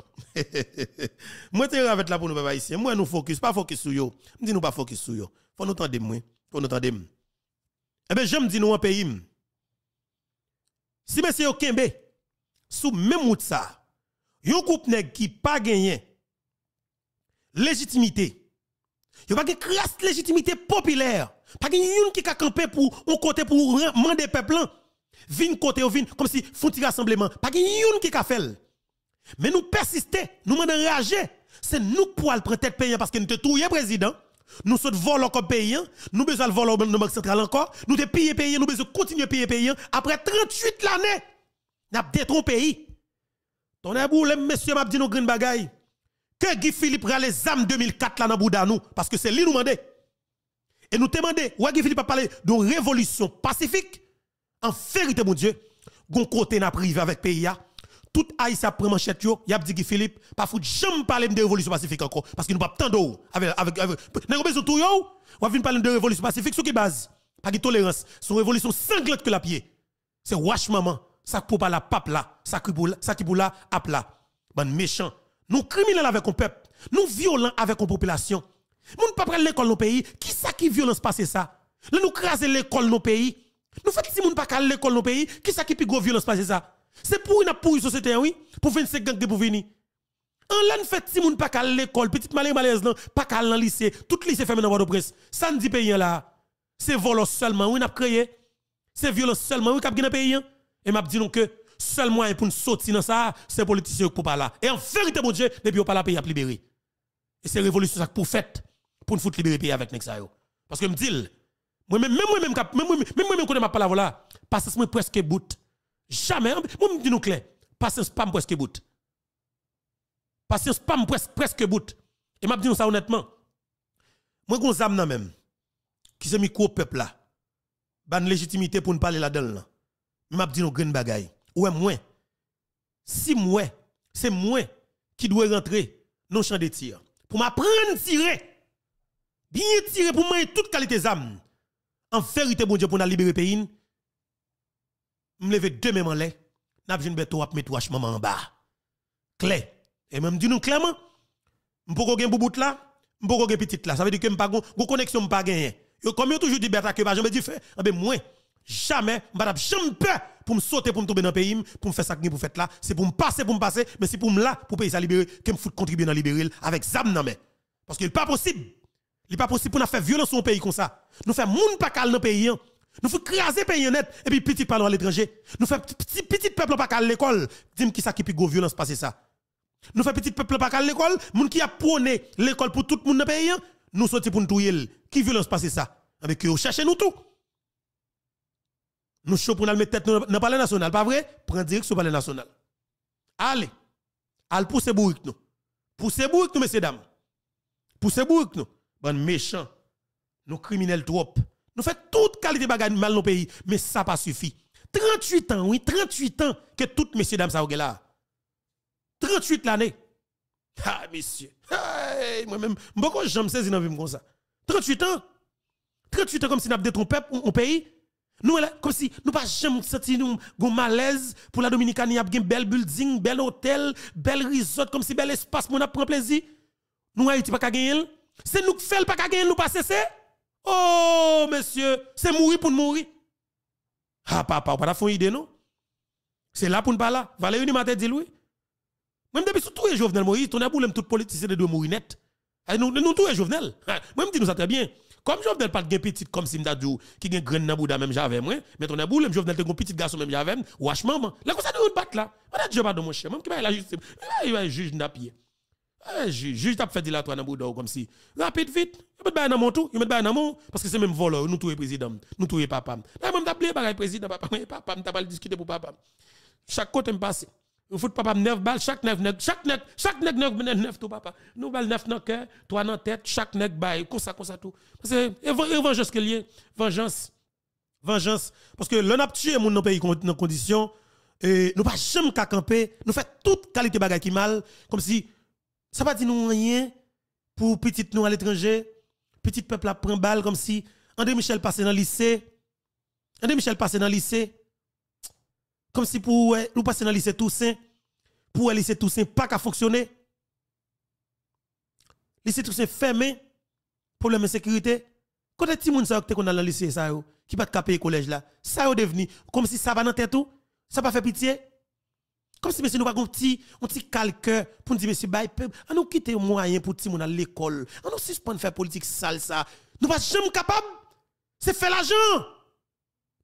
*laughs* avec la pour nous Moi nous focus, pas focus sur yo. nous pas focus sur yo. Faut nous tendre Eh bien j'aime dire nous en pays. Si monsieur Kembe sous même route ça. groupe nèg qui pas gagné légitimité. Yon pas gagné crasse légitimité populaire. Pas qui pour un côté pour peuple hein. Vin côté ou vin, comme si font un rassemblement. Pas qu'il y qui a fait. Mais nous persister, nous enrager. C'est nous pour le prendre tête pays, parce que nous te touillons président. Nous sommes volants comme pays. Nous besoin de voler au Banque centrale encore. Nous te payer pays, nous besoin de continuer à payer pays. Après 38 l'année, nous avons détruit le pays. Ton les monsieur, m'a dit green bagaille. Que Guy Philippe rale les âmes 2004 là dans Bouda nous, parce que c'est lui nous demandait. Et nous demandait, ouais Guy Philippe a parlé de révolution pacifique en vérité, mon Dieu, gon côté n'a privé avec pays Tout Haïtien prend manchette yo, y a dit Philippe, pas fout jamais parler de révolution pacifique encore parce qu'il nous pas tant d'eau avec avec avec n'a besoin tout yo, on va venir parler de révolution pacifique Ce qui base Pas de tolérance, son révolution sanglante que la pied. C'est wash maman, ça pour pas la pape là, ça qui pour ça pour la app là. méchant, nous criminels avec un peuple, nous violents avec une population. Moun pas prendre l'école dans pays, qui ça qui violence passe ça? Là nous craser l'école dans pays. Nous faisons si moun pas à l'école dans pays, qui ça qui plus gros violence passer ça C'est pour une pour société oui, pour 25 gangs pour venir. En l'an fait si moun pas à l'école, petite malé malaise non, pas qu'à l'an lycée, tout lycée fermé dans de la presse. Ça pays là. C'est violence seulement oui n'a créé. C'est violence seulement oui qu'a dans pays hein. et m'a dit donc que seul moyen pour nous sortir dans ça, c'est politiciens qui pas là. Et en vérité mon Dieu, depuis que pas la pays a libéré. Et c'est révolution ça pour faite pour nous foutre libérer pays avec Nexayo. Parce que me dit moi même moi même même moi même même connais ma parole là. Patience moi presque bout. Jamais hein. moi me dis nous clair. Patience pas presque bout. Patience pas presque presque bout. Et m'a dit ça honnêtement. Moi gon zam nan même qui s'est mis au peuple là. Ban légitimité pour ne parler là-dedans là. m'a dit nous grande bagaille. Ouais moi. Si moi c'est moi qui dois rentrer dans le champ de tir pour m'apprendre tirer bien tirer pour moi toute qualité d'âme en vérité, bon Dieu, pour nous libérer pays, me lever deux mêmes en l'air, n'a pas beto ap mettre maman en bas. Clair. Et même dis-nous clairement, m'poko gen boubout là, m'poko gen petite là. Ça veut dire que m'pa gon, gon connexion pas gagné. Yo comme yo toujours dit beta que pas jamais dit fait. ben moins, jamais, m'pa jamais peur pour me sauter pour me tomber dans pays, pour me faire ça pour faire là, c'est pour me passer pour me passer, mais c'est pour me là pour pays ça libérer, que me foutre contribuer dans libérer avec zam nan Parce que n'est pas possible. Il n'est pas possible pour nous faire violence sur un pays comme ça. Nous faisons moun pas dans le pays. Hein. Nous faisons craser le pays net et puis petit parlons à l'étranger. Nous faisons petit, petit peuple pas dans l'école. Dis-moi qui ça qui la violence passer ça. Nous faisons petit peuple pas l'école. l'école. Moun qui a prôné l'école pour tout le monde dans le pays. Hein. Nous sortons pour nous touiller. Qui violence passer ça? Avec eux, cherchez nous tout. Nous sommes pour nous mettre tête dans le palais national, pas vrai? Prends sur le palais national. Allez, allez pousser bourrique nous. Poussez bourrique nous, messieurs dames. Poussez bourrique nous bon méchant, nous criminels trop. Nous faisons toute qualité de mal dans le pays, mais ça pas suffit. 38 ans, oui, 38 ans que toutes messieurs dames sont là. 38 l'année. Ah, monsieur. moi-même, beaucoup de gens me saisissent dans comme ça. 38 ans. 38 ans comme si nous avons détrompé un pays. Nous, comme si nous pas jamais senti nous un malaise pour la Dominicanie, nous avons un bel building, bel hôtel, bel resort, comme si bel espace, nous prendre plaisir. Nous, Haïti, pas gagner. C'est nous qui faisons pas gagner, nous pas cesser. Oh, monsieur, c'est mourir pour mourir. Ah, papa, on pas fait idée, non? C'est là pour ne pas là. Valérie, une m'a dit oui. Même depuis tout les Jovenel Moïse, ton aboulem tout politicien de deux mourir net. Eh, nous, nous tous les Jovenel. Eh, même nous ça très bien. Comme Jovenel pas de petit comme Simdadou, qui gagne grain dans même j'avais moi, mais ton aboulem Jovenel te un petit garçon même j'avais, wesh maman. Là, comme ça, nous nous battons là. Voilà, Dieu pardon, mon cher. Même qui va la justice. Il va juge n'a pied. Eh, juge t'a fait toi dans boudou comme si rapide vite il met dans mon tout il met bail dans parce que c'est même voleur nous tous président nous tous papa là même t'a président papa papa pas discuter pour papa chaque côté me passe fout papa 9 balles chaque 9 chaque 9 chaque 9 9 9 tout papa nous balles 9 dans cœur dans tête chaque 9 bail comme ça comme tout parce que vengeance que vengeance vengeance parce que l'on a tué mon dans pays dans condition et nous pas jamais camper nous fait toute qualité bagarre qui mal comme si ça pas dit nous rien pour petite nous à l'étranger, petit peuple à prendre balle comme si André Michel passait dans le lycée. André Michel passait dans le lycée. Comme si pour nous passer dans le lycée Toussaint, pour le lycée Toussaint pas qu'à fonctionner. Lycée Toussaint fermé, problème de sécurité. Quand les gens qu'on sont dans le lycée, ça, qui pas de payer collège là, ça est devenu comme si ça va dans tête tout, ça pas fait pitié. Comme si monsieur nous pas un petit calque pour nous dire monsieur bail ah, on nous quitter moyen pour dire monde à l'école. On ah, nous suspend faire politique sale ça. Nous pas jamais capable. C'est faire l'argent.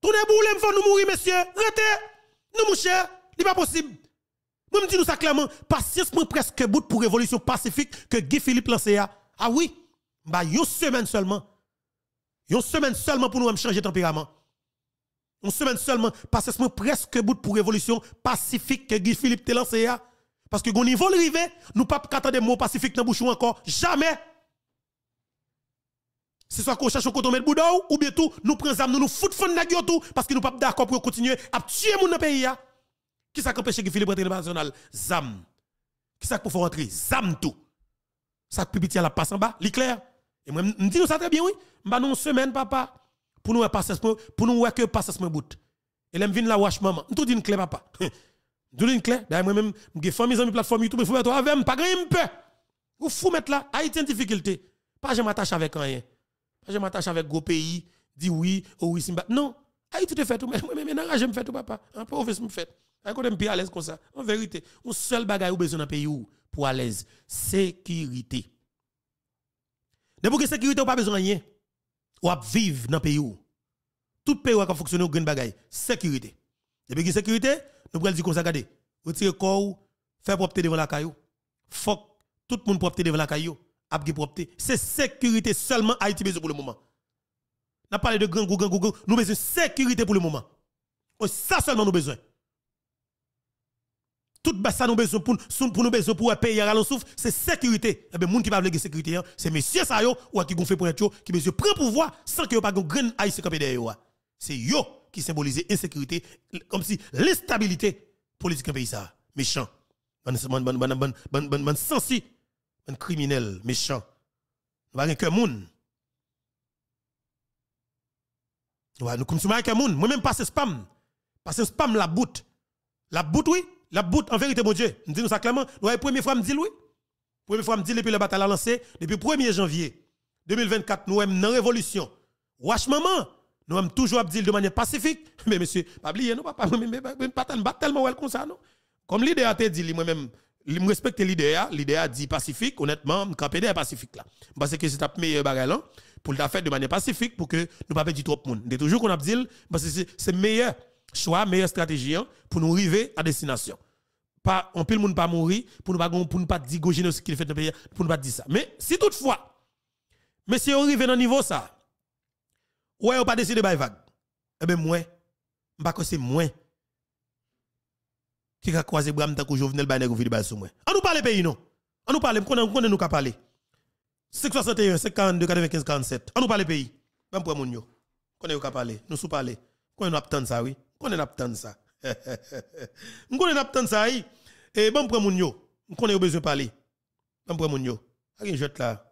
Tournez boule faut nous mourir monsieur. Rete. Nous mon cher, n'est pas possible. Moi me dis nous ça clairement, patience presque bout pour révolution pacifique que Guy Philippe lance. Hein. Ah oui. Bah une semaine seulement. Une semaine seulement pour nous changer de tempérament. On se semaine seulement, parce que c'est presque bout pour révolution pacifique que Guy Philippe t'a lancé. Hein. Parce que au niveau arrivé, nous pas attendre mots pacifique dans bouche encore. Jamais. C'est soit qu'on cherche au côté de boudou, ou bien tout, nous prenons nous nous foutons de la tout, parce que nous pas d'accord pour continuer à tuer mon dans pays. Hein. Qui ça qui empêche Guy Philippe rentrer national? Zam. Qui ça qui faire rentrer? Zam tout. Ça qui à la passe en bas, l'éclair. Et moi, je dis ça très bien, oui. Bah, non, semaine, papa pour nous passer pour nous que passer ce bout. Et aime venir la wash maman. Tout dit une clé papa. *laughs* Tout dit une clé. D'ailleurs moi même j'ai famille mes amis plateforme YouTube, faut mettre avec pas grand peu. Vous faut mettre là Haïti ah, en difficulté. Pas je m'attache avec rien. Pas je m'attache avec gros pays, dit oui, oh oui Simba. Non, Haïti ah, te fait tout mais moi même enrage me fait tout papa. Un peu office me fait. Quand on est à l'aise comme ça, en vérité, on seul bagage ou besoin dans pays où pour à l'aise, sécurité. pour que sécurité, pas besoin rien ou à vivre dans le pays où. Tout pays qui fonctionné au grand bagaille, sécurité. Et puis, sécurité, nous pouvons dire qu'on ça, regardez, retirer corps, faire propter devant la caillou. Fuck, tout le monde propter devant la caillou. Abgi propter C'est sécurité seulement Haïti besoin pour le moment. N'a parlé de grand grand grand Nous besoin de sécurité pour le moment. ça seulement nous besoin tout ça nous besoin pour pour nous besoin pour payer à souffle, c'est sécurité. et eh ben monde qui va veut sécurité, hein, c'est monsieur ça yo ou qui gonfle pour être qui monsieur prend pouvoir sans que pas gon grand haïtien comme derrière. Hein. C'est yo qui symbolise insécurité comme si l'instabilité politique en pays ça. Méchant. Bon bon bon bon bon ben ben sensi. ben criminel, méchant. va rien que monde. Ouais, nous consommons avec un monde. Moi-même, passe spam. Passe spam la bout. La bout, oui. La bout, en vérité, mon Dieu, nous disons ça clairement. Nous la première fois, nous dit oui. Première fois, nous dit depuis le bataille a lancé, depuis 1er janvier 2024, nous sommes une révolution. Wash maman, nous avons toujours dit de manière pacifique. *laughs* Mais monsieur, pas oublier, nous, papa, pas pas tellement comme ça, Comme l'idée a été dit, moi-même, je respecte l'idée, hein. l'idée a dit pacifique, honnêtement, je suis pacifique là. Parce que c'est la meilleure barrière hein, pour la faire de manière pacifique, pour que nous ne perdions trop de monde. C'est toujours qu'on a dit, parce que c'est meilleur choix, meilleure stratégie hein, pour nous arriver à destination pas on peut le monde pas mourir pour ne pas pour ne pas dire ce génocide qu'il fait dans pays pour ne pas dire ça mais si toutefois mais si monsieur à dans niveau ça ouais on pas décidé de des vague eh ben moi pas que c'est moi qui a croisé bram tant que Jovenel Baïnèg ou Vidal sur moi on nous parle pays non on nous parle qu'on connaît nous qu'a parler 561 52 95 47 on nous parle pays même pour mon yo nous qu'a parler nous sous parler qu'on a de ça oui qu'on de ça je *laughs* connais n'attend ça et bon prend mon yo. Je connais besoin parler. Bon prend mon yo. Rien jette là.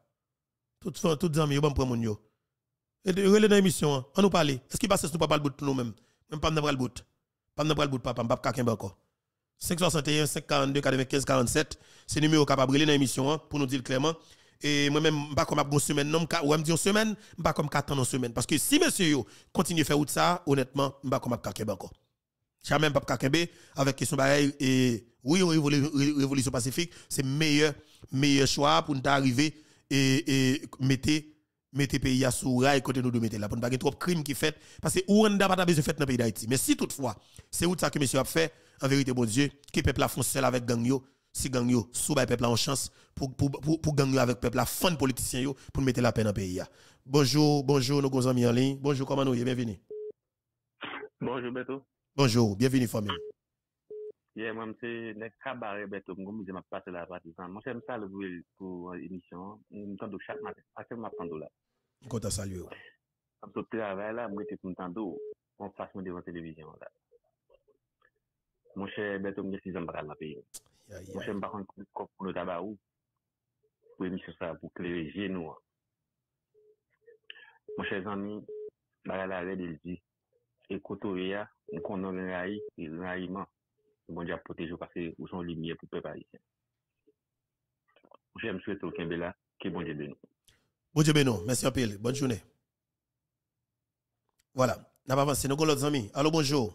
Tout fond tout amis bon mon yo. Et e, relé dans l'émission, on nous parler. Est-ce qu'il passe nous pas parler bout nous mêmes Même pas le bout. Pas le bout papa, pas le encore. 561 542 95 47, c'est numéro capable dans l'émission pour nous dire clairement et moi-même pas comme une semaine non ou me dire semaine pas comme 4 ans en semaine parce que si monsieur continue faire ça honnêtement pas comme cap encore pas Papa Kakembe, avec question de et oui, révolution pacifique, c'est meilleur, meilleur choix pour nous arriver et, et mettre mettez pays à sous rail côté nous de mettre là pour ne pas trop crimes qui fait parce que Rwanda pas besoin faire dans pays d'Haïti mais si toutefois c'est où ça que monsieur a fait en vérité bon Dieu que peuple a font seul avec gang yo si gang yo sous peuple en chance pour pour pour, pour gang yo avec peuple la fan politicien yo pour mettre la peine dans le pays bonjour bonjour nos amis en ligne bonjour comment nous bienvenue bonjour bientôt Bonjour, bienveni Fomin. Ye, mwa mse, nek kabare beto. Mwen kon mwen se map pase la vatizan. Mwen se msa levwe pou emisyon. Mwen mwen tando chakman, akse mwen apando la. Mwen konta salu yo. Mwen te mwente pou mwente, mwen fache mwen devante devizyon la. Mwen se beto mwen se zambaral na peyi. Mwen se mbakon koukou koukoun o daba ou. Mwen se msa vokle rejye nou. Mwen se zami, mwen se mbara la rejye de li. E koto reya, Mwen konon rena yi, rena yi man, mwen di ap potejo kase ou son li mye pou pepa yi. Mwen jè mswe to kembe la, ki mwen bon di be nou. Mwen di be nou, mwen si apel, mwen jouni. Wala, nab avansi, nou goun lout zami, alo bonjou.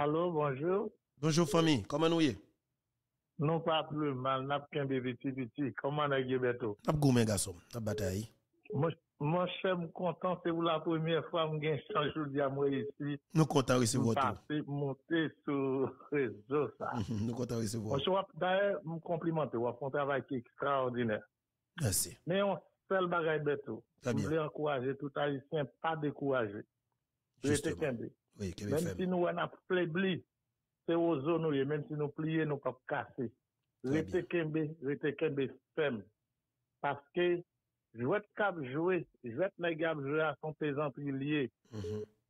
Alo, bonjou. Bonjou fami, koman nou ye? Non pa plou, man nap kembe viti viti, koman nagye beto. Nap goun men gaso, tap bata yi. Mwen jou. Mon je suis content, c'est la première fois que j'ai changé aujourd'hui à moi ici. Nous comptons recevoir tout. Je monter sur le réseau, ça. *laughs* Nous comptons recevoir. D'ailleurs, je vous complimenter, vous avez un travail qui est extraordinaire. Merci. Mais on fait le bagage de tout. Je voulais encourager tout haïtien, pas décourager. Justement. Oui, Même si nous, on a faibli, c'est aux zones même si nous plions, nous pouvons casser. Restez je suis très ferme. Parce que, Jwè t'kabjwe, jwè t'me gabjwe a son pezantri liye.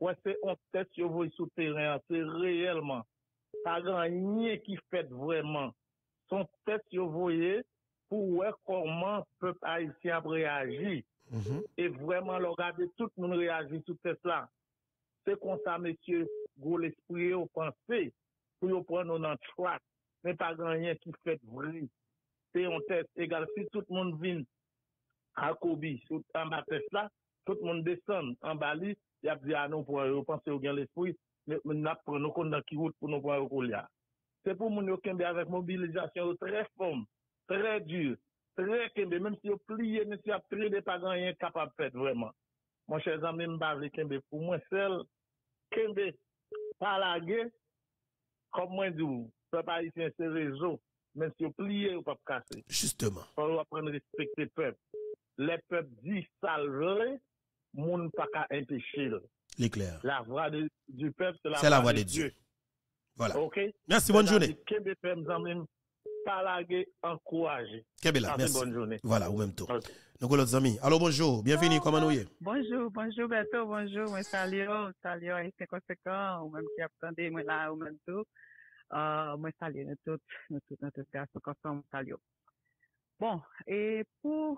Ouè se on ptet yo voy sou teren, se reyelman. Pa gran nye ki fèt vwèman. Son ptet yo voye pou wè korman ppèp Aisyab reyagi. E vwèman lorade tout moun reyagi sou ptet la. Se konta mesye, gwo lespouye ou panse, pou yo pren non an chwa, men pa gran nye ki fèt vwè. Se on tèt egal, si tout moun vin, akobi, an ba test la, tout moun desen an ba li, ya bze an nou pou an ou panse ou gen l'espoi, men ap pre nou kon nan ki gout pou nou pou an ou kou li a. Se pou moun yo kenbe avèk mobilizasyon ou tre fom, tre dure, tre kenbe, men si ou pliye, men si ap tri de pa gan yon kapap fet vreman. Mon chè zan men mbave kenbe pou mwen sel kenbe, pala ge, kom mwen di ou, pe pa yi finse rezo, men si ou pliye ou pap kase. For ou ap pren respecte pep. Le pep di salve, moun paka empichil. Likler. La vwa de di pep, se la vwa de diou. Voilà. Ok. Mersi, bonne jouni. Mersi, kebe la, mersi, voilà, ou menm tou. Nou kou lout zami. Alo, bonjou, bienveni, koman ou ye? Bonjou, bonjou, beto, bonjou, mwen salio, salio, e se konsekan, ou menm ti apkande, mwen la, ou menm tou. Mwen salio, mwen tout, mwen tout, mwen tout, mwen tout, salio. Bon, e pou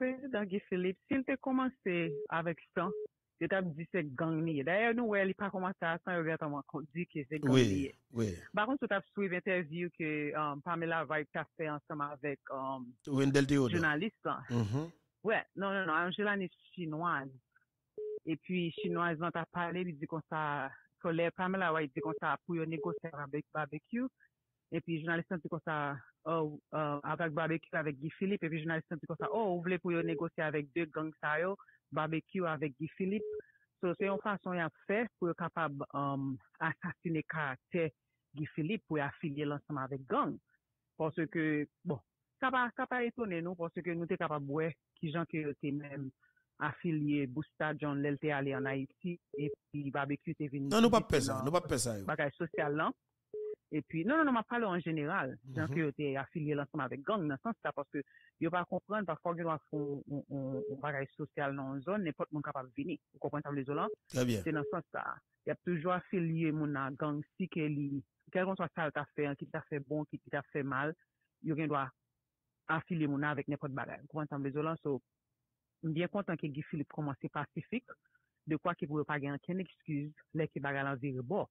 Filipe, um, sil te komanse avèk san, se tap di se gangne. Dè, nou wè, li pa komanse asan, yo vè tan wakon, di ki se gangne. Oui, oui. Bakon, se tap suive interviw ke um, Pamela vay kase ansanm avèk jounaliste. Oui, non, non, non, Angela ni chinoan. E pi chinoan, zan ta pale, li di kon sa, Pamela vay di kon sa pou yo negose avèk barbekyou, epi jounalistan ti kosa oh, euh, apak barbecue avek Gifilip epi jounalistan ti kosa, oh ou vle pou yo negosi avek de gang sayo, barbecue avek Gifilip, so se yon fason yon fes pou yo kapab asasine karakter Gifilip pou yo afilye lansman avek gang ponso ke, bon kapare tonen nou, ponso ke nou te kapab wè ki jan ke te men afilye Busta John, lel te ale yon a iti, epi barbecue te vin nan nou pa pesa, nou pa pesa yo baka e sosyal lan non? E pi, nan, nan, nan, m a pale an general, jan ki yo te afiliye lansanm avek gang, lansanm sa, paske yo pa kompran, paske yo an foun bagay sosyal nan zon, nepot moun kapap vini, konpontan m lézolant, lansanm sa, yap tejou afiliye moun nan gang, si ke li, kel konso a sal ta fe, an ki ta fe bon, ki ta fe mal, yo gen do a afiliye moun nan avek nepot bagay, konpontan m lézolant, sou, m bien kontan ki gifi li promosi pasifik, de kwa ki pouwe pa gen ken ekskiz, lè ki bagay lan ziribor,